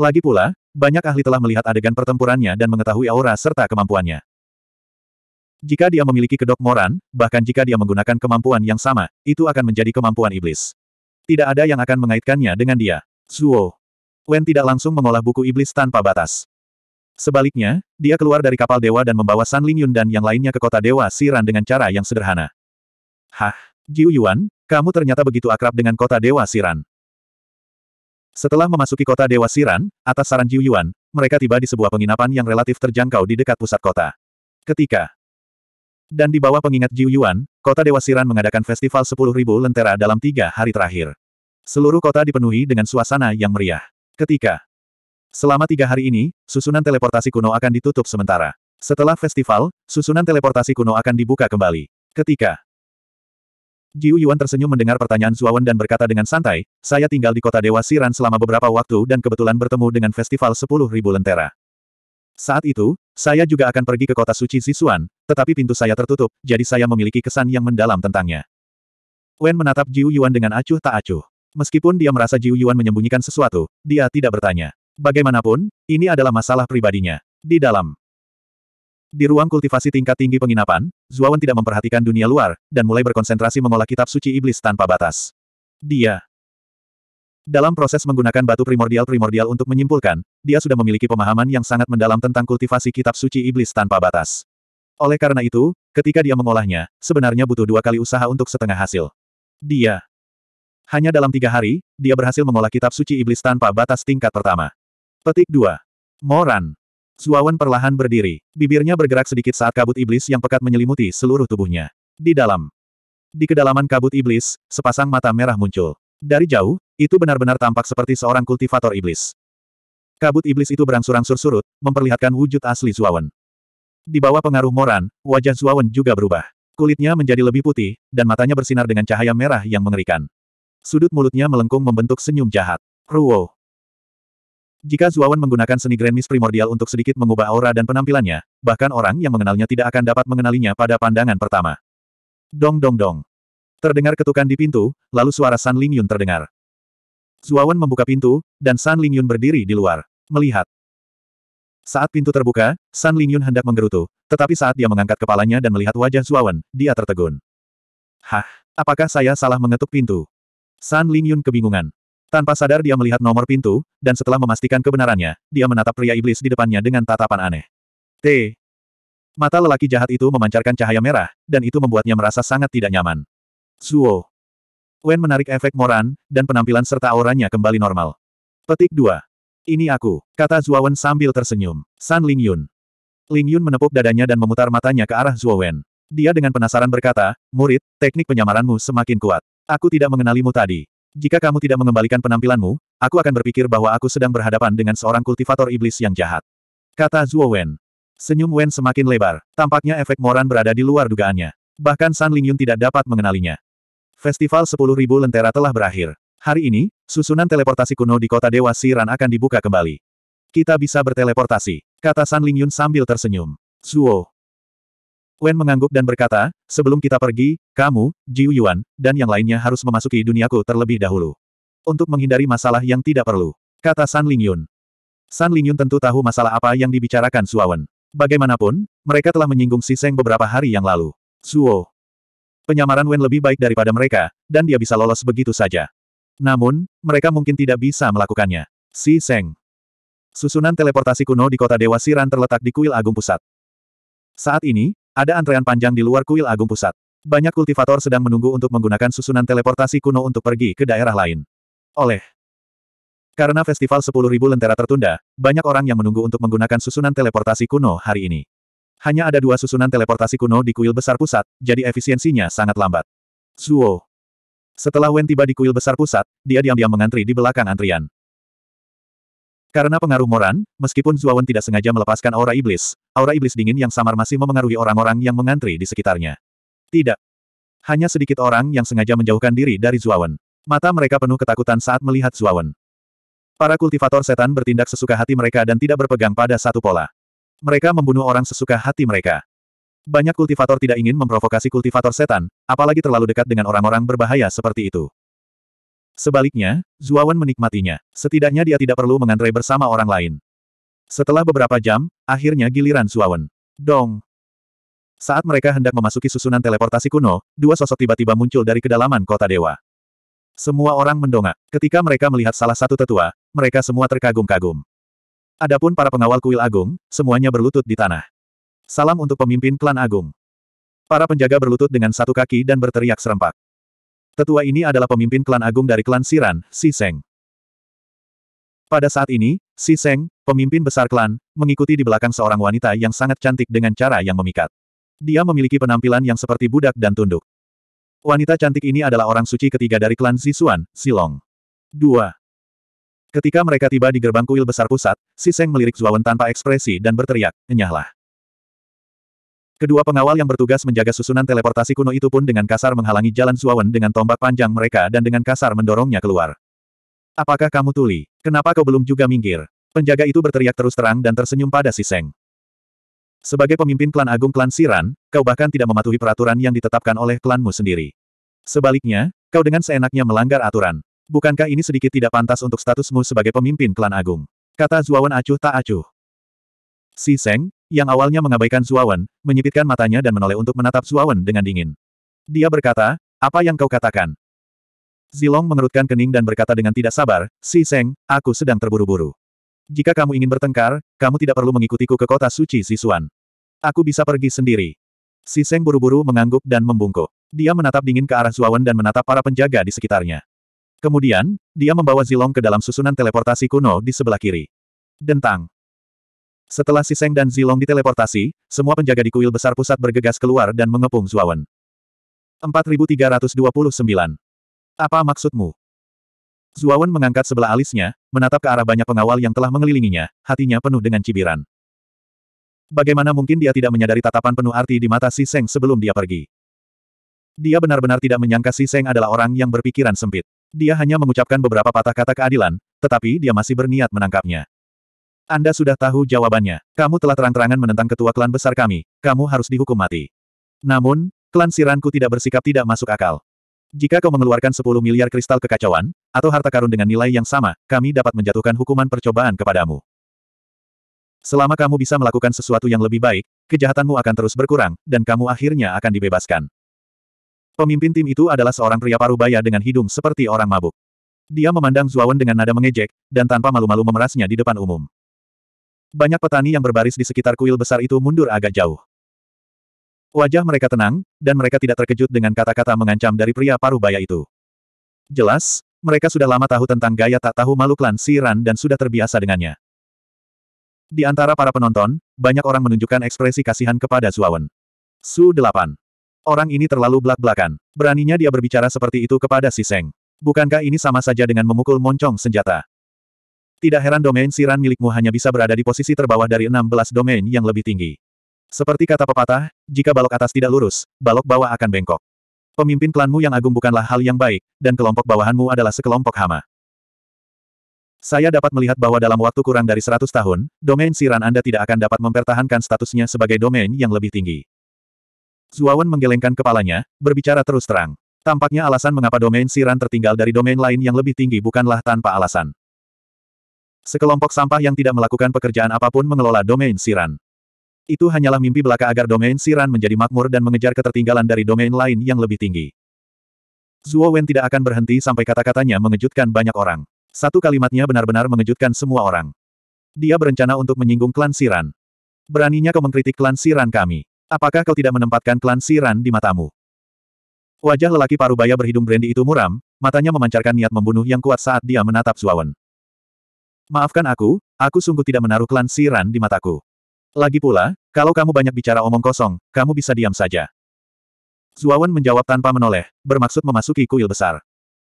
Lagi pula, banyak ahli telah melihat adegan pertempurannya dan mengetahui aura serta kemampuannya. Jika dia memiliki kedok moran, bahkan jika dia menggunakan kemampuan yang sama, itu akan menjadi kemampuan iblis. Tidak ada yang akan mengaitkannya dengan dia. Zuo. Wen tidak langsung mengolah buku iblis tanpa batas. Sebaliknya, dia keluar dari kapal dewa dan membawa San Ling dan yang lainnya ke kota dewa Siran dengan cara yang sederhana. Hah? Jiu Yuan, kamu ternyata begitu akrab dengan kota Dewa Siran. Setelah memasuki kota Dewa Siran, atas saran Jiu Yuan, mereka tiba di sebuah penginapan yang relatif terjangkau di dekat pusat kota. Ketika dan di bawah pengingat Jiu Yuan, kota Dewa Siran mengadakan festival 10.000 lentera dalam tiga hari terakhir. Seluruh kota dipenuhi dengan suasana yang meriah. Ketika Selama tiga hari ini, susunan teleportasi kuno akan ditutup sementara. Setelah festival, susunan teleportasi kuno akan dibuka kembali. Ketika Jiu Yuan tersenyum mendengar pertanyaan Zuawan dan berkata dengan santai, saya tinggal di kota Dewa Siran selama beberapa waktu dan kebetulan bertemu dengan festival 10.000 lentera. Saat itu, saya juga akan pergi ke kota suci Zisuan, tetapi pintu saya tertutup, jadi saya memiliki kesan yang mendalam tentangnya. Wen menatap Jiu Yuan dengan acuh tak acuh. Meskipun dia merasa Jiu Yuan menyembunyikan sesuatu, dia tidak bertanya. Bagaimanapun, ini adalah masalah pribadinya. Di dalam di ruang kultivasi tingkat tinggi penginapan, Zuawan tidak memperhatikan dunia luar, dan mulai berkonsentrasi mengolah kitab suci iblis tanpa batas. Dia. Dalam proses menggunakan batu primordial-primordial untuk menyimpulkan, dia sudah memiliki pemahaman yang sangat mendalam tentang kultivasi kitab suci iblis tanpa batas. Oleh karena itu, ketika dia mengolahnya, sebenarnya butuh dua kali usaha untuk setengah hasil. Dia. Hanya dalam tiga hari, dia berhasil mengolah kitab suci iblis tanpa batas tingkat pertama. Petik 2. Moran. Zuawan perlahan berdiri, bibirnya bergerak sedikit saat kabut iblis yang pekat menyelimuti seluruh tubuhnya. Di dalam. Di kedalaman kabut iblis, sepasang mata merah muncul. Dari jauh, itu benar-benar tampak seperti seorang kultivator iblis. Kabut iblis itu berangsur-angsur surut, memperlihatkan wujud asli Zuawan. Di bawah pengaruh Moran, wajah Zuawan juga berubah. Kulitnya menjadi lebih putih, dan matanya bersinar dengan cahaya merah yang mengerikan. Sudut mulutnya melengkung membentuk senyum jahat. Ruo. Jika Zuawan menggunakan seni Grand Miss primordial untuk sedikit mengubah aura dan penampilannya, bahkan orang yang mengenalnya tidak akan dapat mengenalinya pada pandangan pertama. Dong dong dong. Terdengar ketukan di pintu, lalu suara San Lingyun terdengar. Zuawan membuka pintu, dan San Lingyun berdiri di luar, melihat. Saat pintu terbuka, San Lingyun hendak menggerutu, tetapi saat dia mengangkat kepalanya dan melihat wajah Zuawan, dia tertegun. Hah, apakah saya salah mengetuk pintu? San Lingyun kebingungan. Tanpa sadar dia melihat nomor pintu, dan setelah memastikan kebenarannya, dia menatap pria iblis di depannya dengan tatapan aneh. T. Mata lelaki jahat itu memancarkan cahaya merah, dan itu membuatnya merasa sangat tidak nyaman. Zuo. Wen menarik efek Moran, dan penampilan serta auranya kembali normal. Petik 2. Ini aku, kata Zuo Wen sambil tersenyum. San Ling Yun. Ling Yun menepuk dadanya dan memutar matanya ke arah Zuo Wen. Dia dengan penasaran berkata, Murid, teknik penyamaranmu semakin kuat. Aku tidak mengenalimu tadi. Jika kamu tidak mengembalikan penampilanmu, aku akan berpikir bahwa aku sedang berhadapan dengan seorang kultivator iblis yang jahat. Kata Zhuo Wen. Senyum Wen semakin lebar. Tampaknya efek Moran berada di luar dugaannya. Bahkan San Lingyun tidak dapat mengenalinya. Festival 10.000 Lentera telah berakhir. Hari ini, susunan teleportasi kuno di kota Dewa Siran akan dibuka kembali. Kita bisa berteleportasi, kata San Lingyun sambil tersenyum. Zuo, Wen mengangguk dan berkata, sebelum kita pergi, kamu, Jiu Yuan, dan yang lainnya harus memasuki duniaku terlebih dahulu. Untuk menghindari masalah yang tidak perlu. Kata San Lingyun. San Lingyun tentu tahu masalah apa yang dibicarakan Wen. Bagaimanapun, mereka telah menyinggung Si Seng beberapa hari yang lalu. Suo. Penyamaran Wen lebih baik daripada mereka, dan dia bisa lolos begitu saja. Namun, mereka mungkin tidak bisa melakukannya. Si Seng. Susunan teleportasi kuno di kota Dewa Siran terletak di kuil agung pusat. Saat ini, ada antrean panjang di luar kuil agung pusat. Banyak kultivator sedang menunggu untuk menggunakan susunan teleportasi kuno untuk pergi ke daerah lain. Oleh karena festival 10.000 lentera tertunda, banyak orang yang menunggu untuk menggunakan susunan teleportasi kuno hari ini. Hanya ada dua susunan teleportasi kuno di kuil besar pusat, jadi efisiensinya sangat lambat. Zuo. Setelah Wen tiba di kuil besar pusat, dia diam-diam mengantri di belakang antrian. Karena pengaruh Moran, meskipun Zuawan tidak sengaja melepaskan aura iblis, aura iblis dingin yang samar masih memengaruhi orang-orang yang mengantri di sekitarnya. Tidak. Hanya sedikit orang yang sengaja menjauhkan diri dari Zuawan. Mata mereka penuh ketakutan saat melihat Zuawan. Para kultivator setan bertindak sesuka hati mereka dan tidak berpegang pada satu pola. Mereka membunuh orang sesuka hati mereka. Banyak kultivator tidak ingin memprovokasi kultivator setan, apalagi terlalu dekat dengan orang-orang berbahaya seperti itu. Sebaliknya, Zuawan menikmatinya. Setidaknya dia tidak perlu mengantre bersama orang lain. Setelah beberapa jam, akhirnya giliran Zuawan. Dong! Saat mereka hendak memasuki susunan teleportasi kuno, dua sosok tiba-tiba muncul dari kedalaman kota dewa. Semua orang mendongak. Ketika mereka melihat salah satu tetua, mereka semua terkagum-kagum. Adapun para pengawal kuil agung, semuanya berlutut di tanah. Salam untuk pemimpin klan agung. Para penjaga berlutut dengan satu kaki dan berteriak serempak. Tetua ini adalah pemimpin klan agung dari klan Siran, Si Seng. Pada saat ini, Si Seng, pemimpin besar klan, mengikuti di belakang seorang wanita yang sangat cantik dengan cara yang memikat. Dia memiliki penampilan yang seperti budak dan tunduk. Wanita cantik ini adalah orang suci ketiga dari klan Zisuan, Silong. 2. Ketika mereka tiba di gerbang kuil besar pusat, Si Seng melirik Zuawan tanpa ekspresi dan berteriak, Enyahlah. Kedua pengawal yang bertugas menjaga susunan teleportasi kuno itu pun dengan kasar menghalangi jalan Zuawan dengan tombak panjang mereka dan dengan kasar mendorongnya keluar. Apakah kamu tuli? Kenapa kau belum juga minggir? Penjaga itu berteriak terus terang dan tersenyum pada si Seng. Sebagai pemimpin klan agung klan Siran, kau bahkan tidak mematuhi peraturan yang ditetapkan oleh klanmu sendiri. Sebaliknya, kau dengan seenaknya melanggar aturan. Bukankah ini sedikit tidak pantas untuk statusmu sebagai pemimpin klan agung? Kata Zuawan acuh tak acuh. Si Seng, yang awalnya mengabaikan Zuawan, menyipitkan matanya dan menoleh untuk menatap Zuawan dengan dingin. Dia berkata, apa yang kau katakan? Zilong mengerutkan kening dan berkata dengan tidak sabar, Si Seng, aku sedang terburu-buru. Jika kamu ingin bertengkar, kamu tidak perlu mengikutiku ke kota suci Sisuan. Aku bisa pergi sendiri. Si Seng buru-buru mengangguk dan membungkuk. Dia menatap dingin ke arah Zuawan dan menatap para penjaga di sekitarnya. Kemudian, dia membawa Zilong ke dalam susunan teleportasi kuno di sebelah kiri. Dentang. Setelah Siseng dan Zilong diteleportasi, semua penjaga di kuil besar pusat bergegas keluar dan mengepung Zuawan. 4329. Apa maksudmu? Zuawan mengangkat sebelah alisnya, menatap ke arah banyak pengawal yang telah mengelilinginya, hatinya penuh dengan cibiran. Bagaimana mungkin dia tidak menyadari tatapan penuh arti di mata Si Seng sebelum dia pergi? Dia benar-benar tidak menyangka Si Seng adalah orang yang berpikiran sempit. Dia hanya mengucapkan beberapa patah kata keadilan, tetapi dia masih berniat menangkapnya. Anda sudah tahu jawabannya. Kamu telah terang-terangan menentang ketua klan besar kami. Kamu harus dihukum mati. Namun, klan Siranku tidak bersikap tidak masuk akal. Jika kau mengeluarkan 10 miliar kristal kekacauan, atau harta karun dengan nilai yang sama, kami dapat menjatuhkan hukuman percobaan kepadamu. Selama kamu bisa melakukan sesuatu yang lebih baik, kejahatanmu akan terus berkurang, dan kamu akhirnya akan dibebaskan. Pemimpin tim itu adalah seorang pria parubaya dengan hidung seperti orang mabuk. Dia memandang Zuawan dengan nada mengejek, dan tanpa malu-malu memerasnya di depan umum. Banyak petani yang berbaris di sekitar kuil besar itu mundur agak jauh. Wajah mereka tenang, dan mereka tidak terkejut dengan kata-kata mengancam dari pria paruh baya itu. Jelas, mereka sudah lama tahu tentang gaya tak tahu malu klan Siran dan sudah terbiasa dengannya. Di antara para penonton, banyak orang menunjukkan ekspresi kasihan kepada Zuawan. Su 8. Orang ini terlalu belak-belakan. Beraninya dia berbicara seperti itu kepada si Seng. Bukankah ini sama saja dengan memukul moncong senjata? Tidak heran domain siran milikmu hanya bisa berada di posisi terbawah dari 16 domain yang lebih tinggi. Seperti kata pepatah, jika balok atas tidak lurus, balok bawah akan bengkok. Pemimpin klanmu yang agung bukanlah hal yang baik, dan kelompok bawahanmu adalah sekelompok hama. Saya dapat melihat bahwa dalam waktu kurang dari 100 tahun, domain siran Anda tidak akan dapat mempertahankan statusnya sebagai domain yang lebih tinggi. Zuawan menggelengkan kepalanya, berbicara terus terang. Tampaknya alasan mengapa domain siran tertinggal dari domain lain yang lebih tinggi bukanlah tanpa alasan. Sekelompok sampah yang tidak melakukan pekerjaan apapun mengelola domain Siran. Itu hanyalah mimpi belaka agar domain Siran menjadi makmur dan mengejar ketertinggalan dari domain lain yang lebih tinggi. Zuo Wen tidak akan berhenti sampai kata-katanya mengejutkan banyak orang. Satu kalimatnya benar-benar mengejutkan semua orang. Dia berencana untuk menyinggung klan Siran. Beraninya kau mengkritik klan Siran kami. Apakah kau tidak menempatkan klan Siran di matamu? Wajah lelaki parubaya berhidung brendi itu muram, matanya memancarkan niat membunuh yang kuat saat dia menatap Wen. Maafkan aku, aku sungguh tidak menaruh klan Siran di mataku. Lagi pula, kalau kamu banyak bicara omong kosong, kamu bisa diam saja. Zuawan menjawab tanpa menoleh, bermaksud memasuki kuil besar.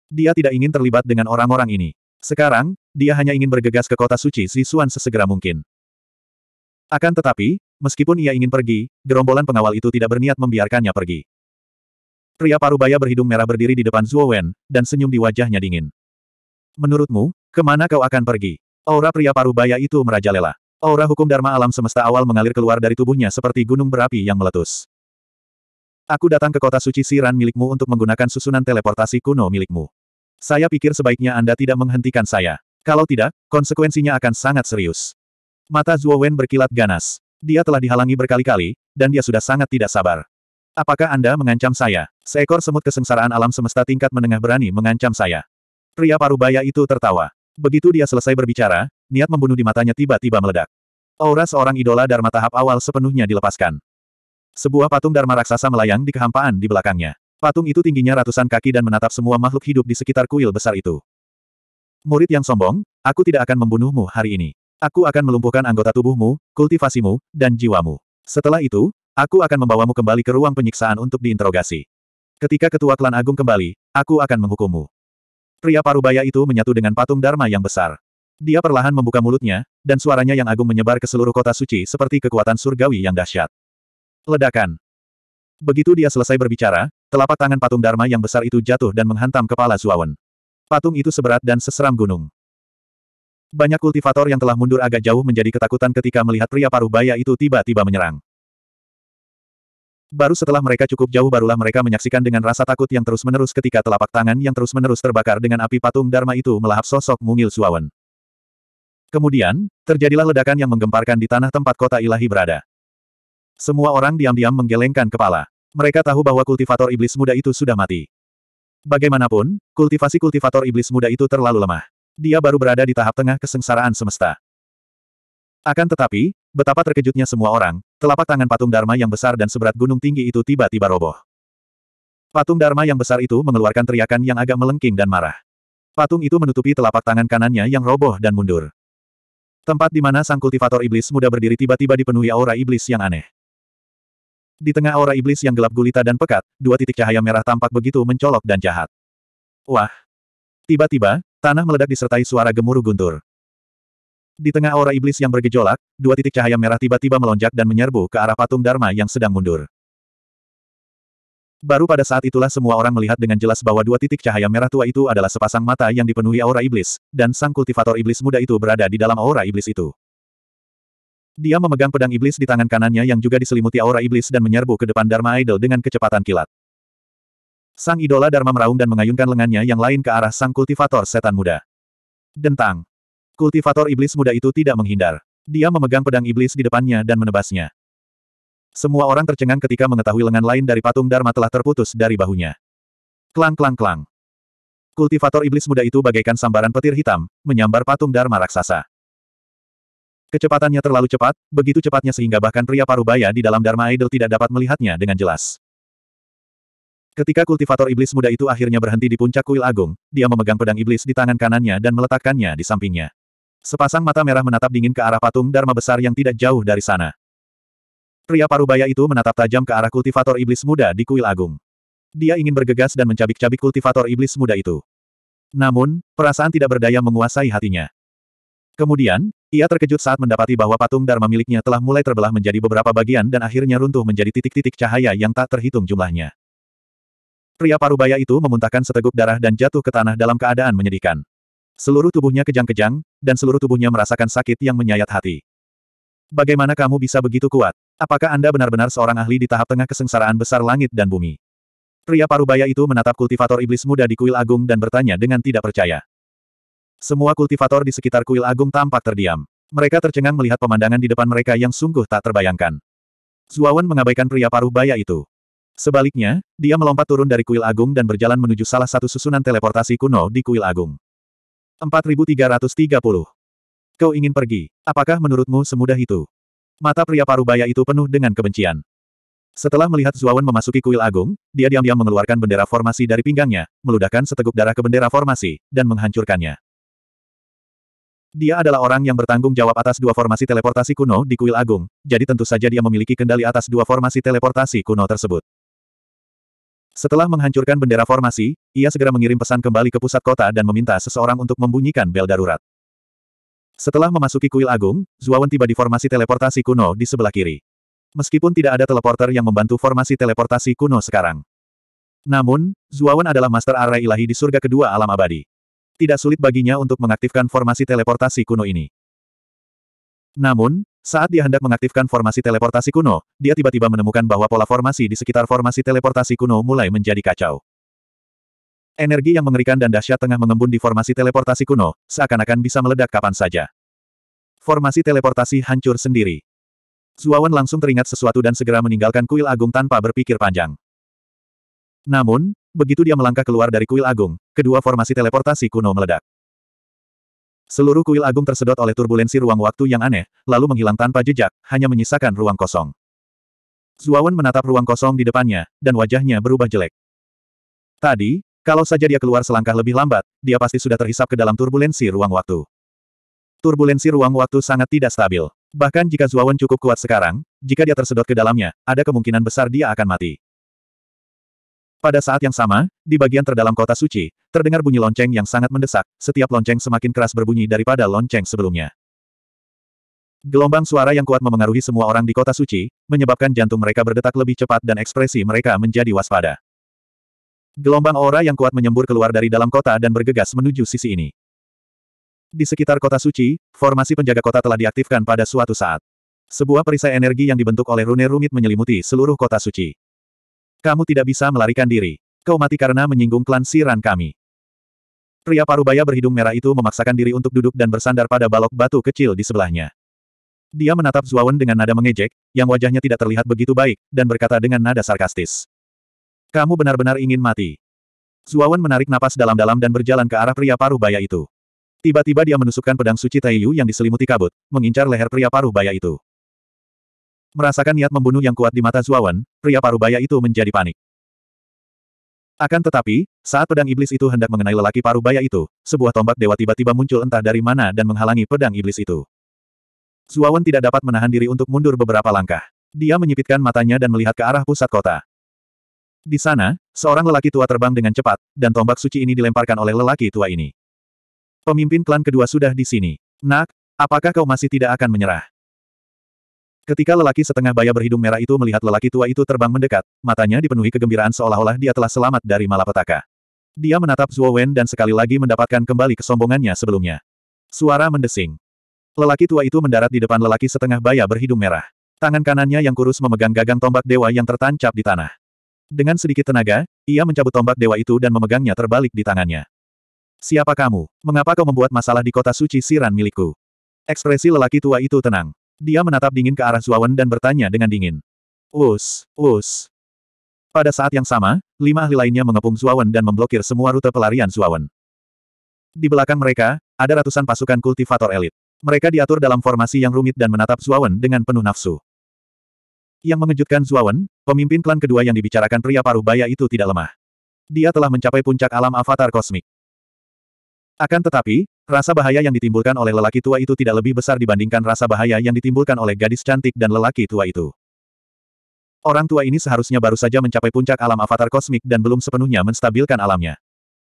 Dia tidak ingin terlibat dengan orang-orang ini. Sekarang, dia hanya ingin bergegas ke kota suci Zisuan sesegera mungkin. Akan tetapi, meskipun ia ingin pergi, gerombolan pengawal itu tidak berniat membiarkannya pergi. Pria parubaya berhidung merah berdiri di depan Zuowen, dan senyum di wajahnya dingin. Menurutmu, kemana kau akan pergi? Aura pria parubaya itu merajalela. Aura hukum Dharma alam semesta awal mengalir keluar dari tubuhnya seperti gunung berapi yang meletus. Aku datang ke kota suci Siran milikmu untuk menggunakan susunan teleportasi kuno milikmu. Saya pikir sebaiknya Anda tidak menghentikan saya. Kalau tidak, konsekuensinya akan sangat serius. Mata Zhuo Wen berkilat ganas. Dia telah dihalangi berkali-kali, dan dia sudah sangat tidak sabar. Apakah Anda mengancam saya? Seekor semut kesengsaraan alam semesta tingkat menengah berani mengancam saya. Pria parubaya itu tertawa. Begitu dia selesai berbicara, niat membunuh di matanya tiba-tiba meledak. Aura seorang idola Dharma tahap awal sepenuhnya dilepaskan. Sebuah patung Dharma raksasa melayang di kehampaan di belakangnya. Patung itu tingginya ratusan kaki dan menatap semua makhluk hidup di sekitar kuil besar itu. Murid yang sombong, aku tidak akan membunuhmu hari ini. Aku akan melumpuhkan anggota tubuhmu, kultivasimu, dan jiwamu. Setelah itu, aku akan membawamu kembali ke ruang penyiksaan untuk diinterogasi. Ketika ketua klan agung kembali, aku akan menghukummu. Pria parubaya itu menyatu dengan patung Dharma yang besar. Dia perlahan membuka mulutnya, dan suaranya yang agung menyebar ke seluruh kota suci seperti kekuatan surgawi yang dahsyat. Ledakan. Begitu dia selesai berbicara, telapak tangan patung Dharma yang besar itu jatuh dan menghantam kepala Zuawan. Patung itu seberat dan seseram gunung. Banyak kultivator yang telah mundur agak jauh menjadi ketakutan ketika melihat pria parubaya itu tiba-tiba menyerang. Baru setelah mereka cukup jauh barulah mereka menyaksikan dengan rasa takut yang terus-menerus ketika telapak tangan yang terus-menerus terbakar dengan api patung Dharma itu melahap sosok mungil Suawan. Kemudian, terjadilah ledakan yang menggemparkan di tanah tempat kota ilahi berada. Semua orang diam-diam menggelengkan kepala. Mereka tahu bahwa kultivator iblis muda itu sudah mati. Bagaimanapun, kultivasi kultivator iblis muda itu terlalu lemah. Dia baru berada di tahap tengah kesengsaraan semesta. Akan tetapi, betapa terkejutnya semua orang, telapak tangan patung Dharma yang besar dan seberat gunung tinggi itu tiba-tiba roboh. Patung Dharma yang besar itu mengeluarkan teriakan yang agak melengking dan marah. Patung itu menutupi telapak tangan kanannya yang roboh dan mundur. Tempat di mana sang kultivator iblis muda berdiri tiba-tiba dipenuhi aura iblis yang aneh. Di tengah aura iblis yang gelap gulita dan pekat, dua titik cahaya merah tampak begitu mencolok dan jahat. Wah! Tiba-tiba, tanah meledak disertai suara gemuruh guntur. Di tengah aura iblis yang bergejolak, dua titik cahaya merah tiba-tiba melonjak dan menyerbu ke arah patung Dharma yang sedang mundur. Baru pada saat itulah semua orang melihat dengan jelas bahwa dua titik cahaya merah tua itu adalah sepasang mata yang dipenuhi aura iblis, dan sang kultivator iblis muda itu berada di dalam aura iblis itu. Dia memegang pedang iblis di tangan kanannya yang juga diselimuti aura iblis dan menyerbu ke depan Dharma Idol dengan kecepatan kilat. Sang idola Dharma meraung dan mengayunkan lengannya yang lain ke arah sang kultivator setan muda. Dentang. Kultivator iblis muda itu tidak menghindar. Dia memegang pedang iblis di depannya dan menebasnya. Semua orang tercengang ketika mengetahui lengan lain dari patung Dharma telah terputus dari bahunya. Klang klang klang. Kultivator iblis muda itu bagaikan sambaran petir hitam, menyambar patung Dharma raksasa. Kecepatannya terlalu cepat, begitu cepatnya sehingga bahkan pria parubaya di dalam Dharma Idol tidak dapat melihatnya dengan jelas. Ketika kultivator iblis muda itu akhirnya berhenti di puncak kuil agung, dia memegang pedang iblis di tangan kanannya dan meletakkannya di sampingnya. Sepasang mata merah menatap dingin ke arah patung Dharma besar yang tidak jauh dari sana. Pria parubaya itu menatap tajam ke arah kultivator iblis muda di kuil agung. Dia ingin bergegas dan mencabik-cabik kultivator iblis muda itu. Namun, perasaan tidak berdaya menguasai hatinya. Kemudian, ia terkejut saat mendapati bahwa patung Dharma miliknya telah mulai terbelah menjadi beberapa bagian dan akhirnya runtuh menjadi titik-titik cahaya yang tak terhitung jumlahnya. Pria parubaya itu memuntahkan seteguk darah dan jatuh ke tanah dalam keadaan menyedihkan. Seluruh tubuhnya kejang-kejang, dan seluruh tubuhnya merasakan sakit yang menyayat hati. Bagaimana kamu bisa begitu kuat? Apakah Anda benar-benar seorang ahli di tahap tengah kesengsaraan besar langit dan bumi? Pria parubaya itu menatap kultivator iblis muda di kuil agung dan bertanya dengan tidak percaya. Semua kultivator di sekitar kuil agung tampak terdiam. Mereka tercengang melihat pemandangan di depan mereka yang sungguh tak terbayangkan. Zuawan mengabaikan pria parubaya itu. Sebaliknya, dia melompat turun dari kuil agung dan berjalan menuju salah satu susunan teleportasi kuno di kuil agung. 4330. Kau ingin pergi, apakah menurutmu semudah itu? Mata pria parubaya itu penuh dengan kebencian. Setelah melihat Zuawan memasuki kuil agung, dia diam-diam mengeluarkan bendera formasi dari pinggangnya, meludahkan seteguk darah ke bendera formasi, dan menghancurkannya. Dia adalah orang yang bertanggung jawab atas dua formasi teleportasi kuno di kuil agung, jadi tentu saja dia memiliki kendali atas dua formasi teleportasi kuno tersebut. Setelah menghancurkan bendera formasi, ia segera mengirim pesan kembali ke pusat kota dan meminta seseorang untuk membunyikan bel darurat. Setelah memasuki kuil agung, Zuawan tiba di formasi teleportasi kuno di sebelah kiri. Meskipun tidak ada teleporter yang membantu formasi teleportasi kuno sekarang. Namun, Zuawan adalah master array ilahi di surga kedua alam abadi. Tidak sulit baginya untuk mengaktifkan formasi teleportasi kuno ini. Namun, saat dia hendak mengaktifkan formasi teleportasi kuno, dia tiba-tiba menemukan bahwa pola formasi di sekitar formasi teleportasi kuno mulai menjadi kacau. Energi yang mengerikan dan dahsyat tengah mengembun di formasi teleportasi kuno, seakan-akan bisa meledak kapan saja. Formasi teleportasi hancur sendiri. Zuawan langsung teringat sesuatu dan segera meninggalkan kuil agung tanpa berpikir panjang. Namun, begitu dia melangkah keluar dari kuil agung, kedua formasi teleportasi kuno meledak. Seluruh kuil agung tersedot oleh turbulensi ruang waktu yang aneh, lalu menghilang tanpa jejak, hanya menyisakan ruang kosong. Zuawan menatap ruang kosong di depannya, dan wajahnya berubah jelek. Tadi, kalau saja dia keluar selangkah lebih lambat, dia pasti sudah terhisap ke dalam turbulensi ruang waktu. Turbulensi ruang waktu sangat tidak stabil. Bahkan jika Zuawan cukup kuat sekarang, jika dia tersedot ke dalamnya, ada kemungkinan besar dia akan mati. Pada saat yang sama, di bagian terdalam kota suci, terdengar bunyi lonceng yang sangat mendesak, setiap lonceng semakin keras berbunyi daripada lonceng sebelumnya. Gelombang suara yang kuat memengaruhi semua orang di kota suci, menyebabkan jantung mereka berdetak lebih cepat dan ekspresi mereka menjadi waspada. Gelombang aura yang kuat menyembur keluar dari dalam kota dan bergegas menuju sisi ini. Di sekitar kota suci, formasi penjaga kota telah diaktifkan pada suatu saat. Sebuah perisai energi yang dibentuk oleh rune rumit menyelimuti seluruh kota suci. Kamu tidak bisa melarikan diri. Kau mati karena menyinggung klan siran kami. Pria parubaya berhidung merah itu memaksakan diri untuk duduk dan bersandar pada balok batu kecil di sebelahnya. Dia menatap Zuawan dengan nada mengejek, yang wajahnya tidak terlihat begitu baik, dan berkata dengan nada sarkastis. Kamu benar-benar ingin mati. Zuawan menarik napas dalam-dalam dan berjalan ke arah pria parubaya itu. Tiba-tiba dia menusukkan pedang suci Taiyu yang diselimuti kabut, mengincar leher pria parubaya itu. Merasakan niat membunuh yang kuat di mata Zuawan, pria parubaya itu menjadi panik. Akan tetapi, saat pedang iblis itu hendak mengenai lelaki parubaya itu, sebuah tombak dewa tiba-tiba muncul entah dari mana dan menghalangi pedang iblis itu. Zuawan tidak dapat menahan diri untuk mundur beberapa langkah. Dia menyipitkan matanya dan melihat ke arah pusat kota. Di sana, seorang lelaki tua terbang dengan cepat, dan tombak suci ini dilemparkan oleh lelaki tua ini. Pemimpin klan kedua sudah di sini. Nak, apakah kau masih tidak akan menyerah? Ketika lelaki setengah baya berhidung merah itu melihat lelaki tua itu terbang mendekat, matanya dipenuhi kegembiraan seolah-olah dia telah selamat dari malapetaka. Dia menatap Zhuo Wen dan sekali lagi mendapatkan kembali kesombongannya sebelumnya. Suara mendesing. Lelaki tua itu mendarat di depan lelaki setengah baya berhidung merah. Tangan kanannya yang kurus memegang gagang tombak dewa yang tertancap di tanah. Dengan sedikit tenaga, ia mencabut tombak dewa itu dan memegangnya terbalik di tangannya. Siapa kamu? Mengapa kau membuat masalah di kota suci Siran milikku? Ekspresi lelaki tua itu tenang. Dia menatap dingin ke arah Zuawan dan bertanya dengan dingin. Us, us. Pada saat yang sama, lima ahli lainnya mengepung Zuawan dan memblokir semua rute pelarian Zuawan. Di belakang mereka, ada ratusan pasukan kultivator elit. Mereka diatur dalam formasi yang rumit dan menatap Zuawan dengan penuh nafsu. Yang mengejutkan Zuawan, pemimpin klan kedua yang dibicarakan pria paruh baya itu tidak lemah. Dia telah mencapai puncak alam avatar kosmik. Akan tetapi, rasa bahaya yang ditimbulkan oleh lelaki tua itu tidak lebih besar dibandingkan rasa bahaya yang ditimbulkan oleh gadis cantik dan lelaki tua itu. Orang tua ini seharusnya baru saja mencapai puncak alam avatar kosmik dan belum sepenuhnya menstabilkan alamnya.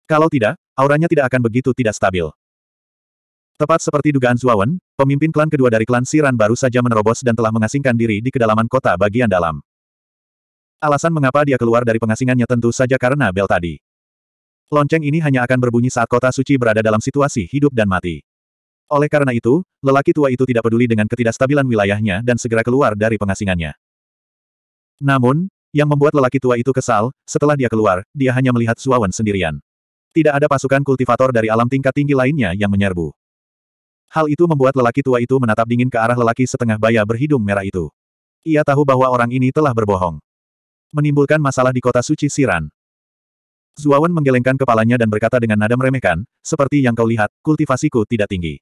Kalau tidak, auranya tidak akan begitu tidak stabil. Tepat seperti dugaan Zuawan, pemimpin klan kedua dari klan Siran baru saja menerobos dan telah mengasingkan diri di kedalaman kota bagian dalam. Alasan mengapa dia keluar dari pengasingannya tentu saja karena bel tadi. Lonceng ini hanya akan berbunyi saat kota suci berada dalam situasi hidup dan mati. Oleh karena itu, lelaki tua itu tidak peduli dengan ketidakstabilan wilayahnya dan segera keluar dari pengasingannya. Namun, yang membuat lelaki tua itu kesal, setelah dia keluar, dia hanya melihat Suawan sendirian. Tidak ada pasukan kultivator dari alam tingkat tinggi lainnya yang menyerbu. Hal itu membuat lelaki tua itu menatap dingin ke arah lelaki setengah baya berhidung merah itu. Ia tahu bahwa orang ini telah berbohong. Menimbulkan masalah di kota suci Siran. Zuawan menggelengkan kepalanya dan berkata dengan nada meremehkan, seperti yang kau lihat, kultivasiku tidak tinggi.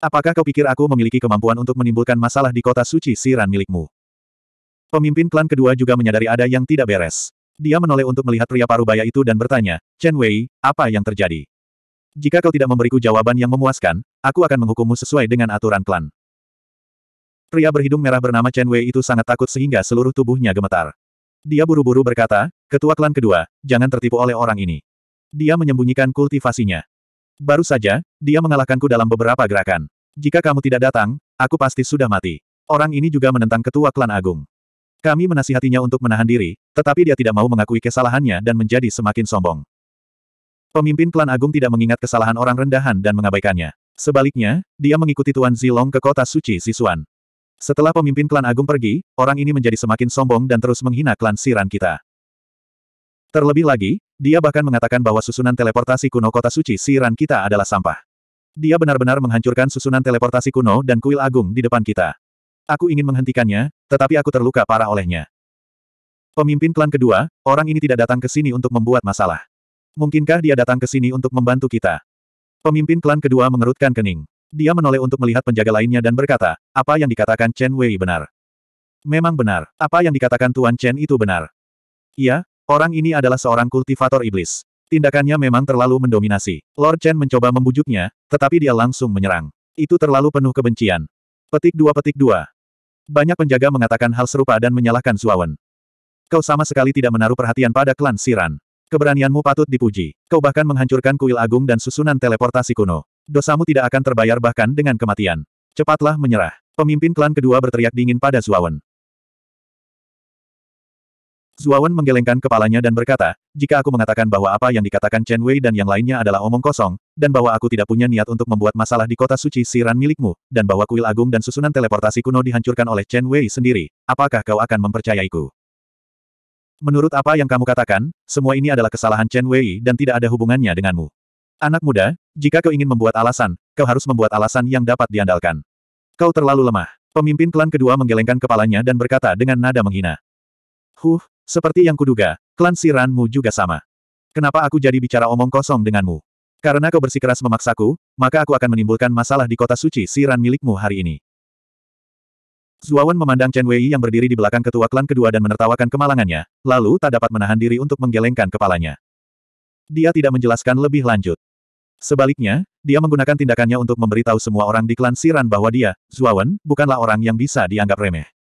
Apakah kau pikir aku memiliki kemampuan untuk menimbulkan masalah di kota suci Siran milikmu? Pemimpin klan kedua juga menyadari ada yang tidak beres. Dia menoleh untuk melihat pria parubaya itu dan bertanya, Chen Wei, apa yang terjadi? Jika kau tidak memberiku jawaban yang memuaskan, aku akan menghukummu sesuai dengan aturan klan. Pria berhidung merah bernama Chen Wei itu sangat takut sehingga seluruh tubuhnya gemetar. Dia buru-buru berkata, ketua klan kedua, jangan tertipu oleh orang ini. Dia menyembunyikan kultivasinya. Baru saja, dia mengalahkanku dalam beberapa gerakan. Jika kamu tidak datang, aku pasti sudah mati. Orang ini juga menentang ketua klan agung. Kami menasihatinya untuk menahan diri, tetapi dia tidak mau mengakui kesalahannya dan menjadi semakin sombong. Pemimpin klan agung tidak mengingat kesalahan orang rendahan dan mengabaikannya. Sebaliknya, dia mengikuti Tuan Zilong ke kota suci Sisuan. Setelah pemimpin klan agung pergi, orang ini menjadi semakin sombong dan terus menghina klan Siran kita. Terlebih lagi, dia bahkan mengatakan bahwa susunan teleportasi kuno kota suci Siran kita adalah sampah. Dia benar-benar menghancurkan susunan teleportasi kuno dan kuil agung di depan kita. Aku ingin menghentikannya, tetapi aku terluka parah olehnya. Pemimpin klan kedua, orang ini tidak datang ke sini untuk membuat masalah. Mungkinkah dia datang ke sini untuk membantu kita? Pemimpin klan kedua mengerutkan kening. Dia menoleh untuk melihat penjaga lainnya dan berkata, apa yang dikatakan Chen Wei benar. Memang benar, apa yang dikatakan Tuan Chen itu benar. Iya, orang ini adalah seorang kultivator iblis. Tindakannya memang terlalu mendominasi. Lord Chen mencoba membujuknya, tetapi dia langsung menyerang. Itu terlalu penuh kebencian. Petik dua petik dua. Banyak penjaga mengatakan hal serupa dan menyalahkan Zuawan. Kau sama sekali tidak menaruh perhatian pada klan Siran. Keberanianmu patut dipuji. Kau bahkan menghancurkan kuil agung dan susunan teleportasi kuno. Dosamu tidak akan terbayar bahkan dengan kematian. Cepatlah menyerah. Pemimpin klan kedua berteriak dingin pada Zuawan. Zuawan menggelengkan kepalanya dan berkata, jika aku mengatakan bahwa apa yang dikatakan Chen Wei dan yang lainnya adalah omong kosong, dan bahwa aku tidak punya niat untuk membuat masalah di kota suci Siran milikmu, dan bahwa kuil agung dan susunan teleportasi kuno dihancurkan oleh Chen Wei sendiri, apakah kau akan mempercayaiku? Menurut apa yang kamu katakan, semua ini adalah kesalahan Chen Wei dan tidak ada hubungannya denganmu. Anak muda, jika kau ingin membuat alasan, kau harus membuat alasan yang dapat diandalkan. Kau terlalu lemah. Pemimpin klan kedua menggelengkan kepalanya dan berkata dengan nada menghina. Huh, seperti yang kuduga, klan siranmu juga sama. Kenapa aku jadi bicara omong kosong denganmu? Karena kau bersikeras memaksaku, maka aku akan menimbulkan masalah di kota suci siran milikmu hari ini. Zuawan memandang Chen Wei yang berdiri di belakang ketua klan kedua dan menertawakan kemalangannya, lalu tak dapat menahan diri untuk menggelengkan kepalanya. Dia tidak menjelaskan lebih lanjut. Sebaliknya, dia menggunakan tindakannya untuk memberitahu semua orang di klan Siran bahwa dia, Zuawan, bukanlah orang yang bisa dianggap remeh.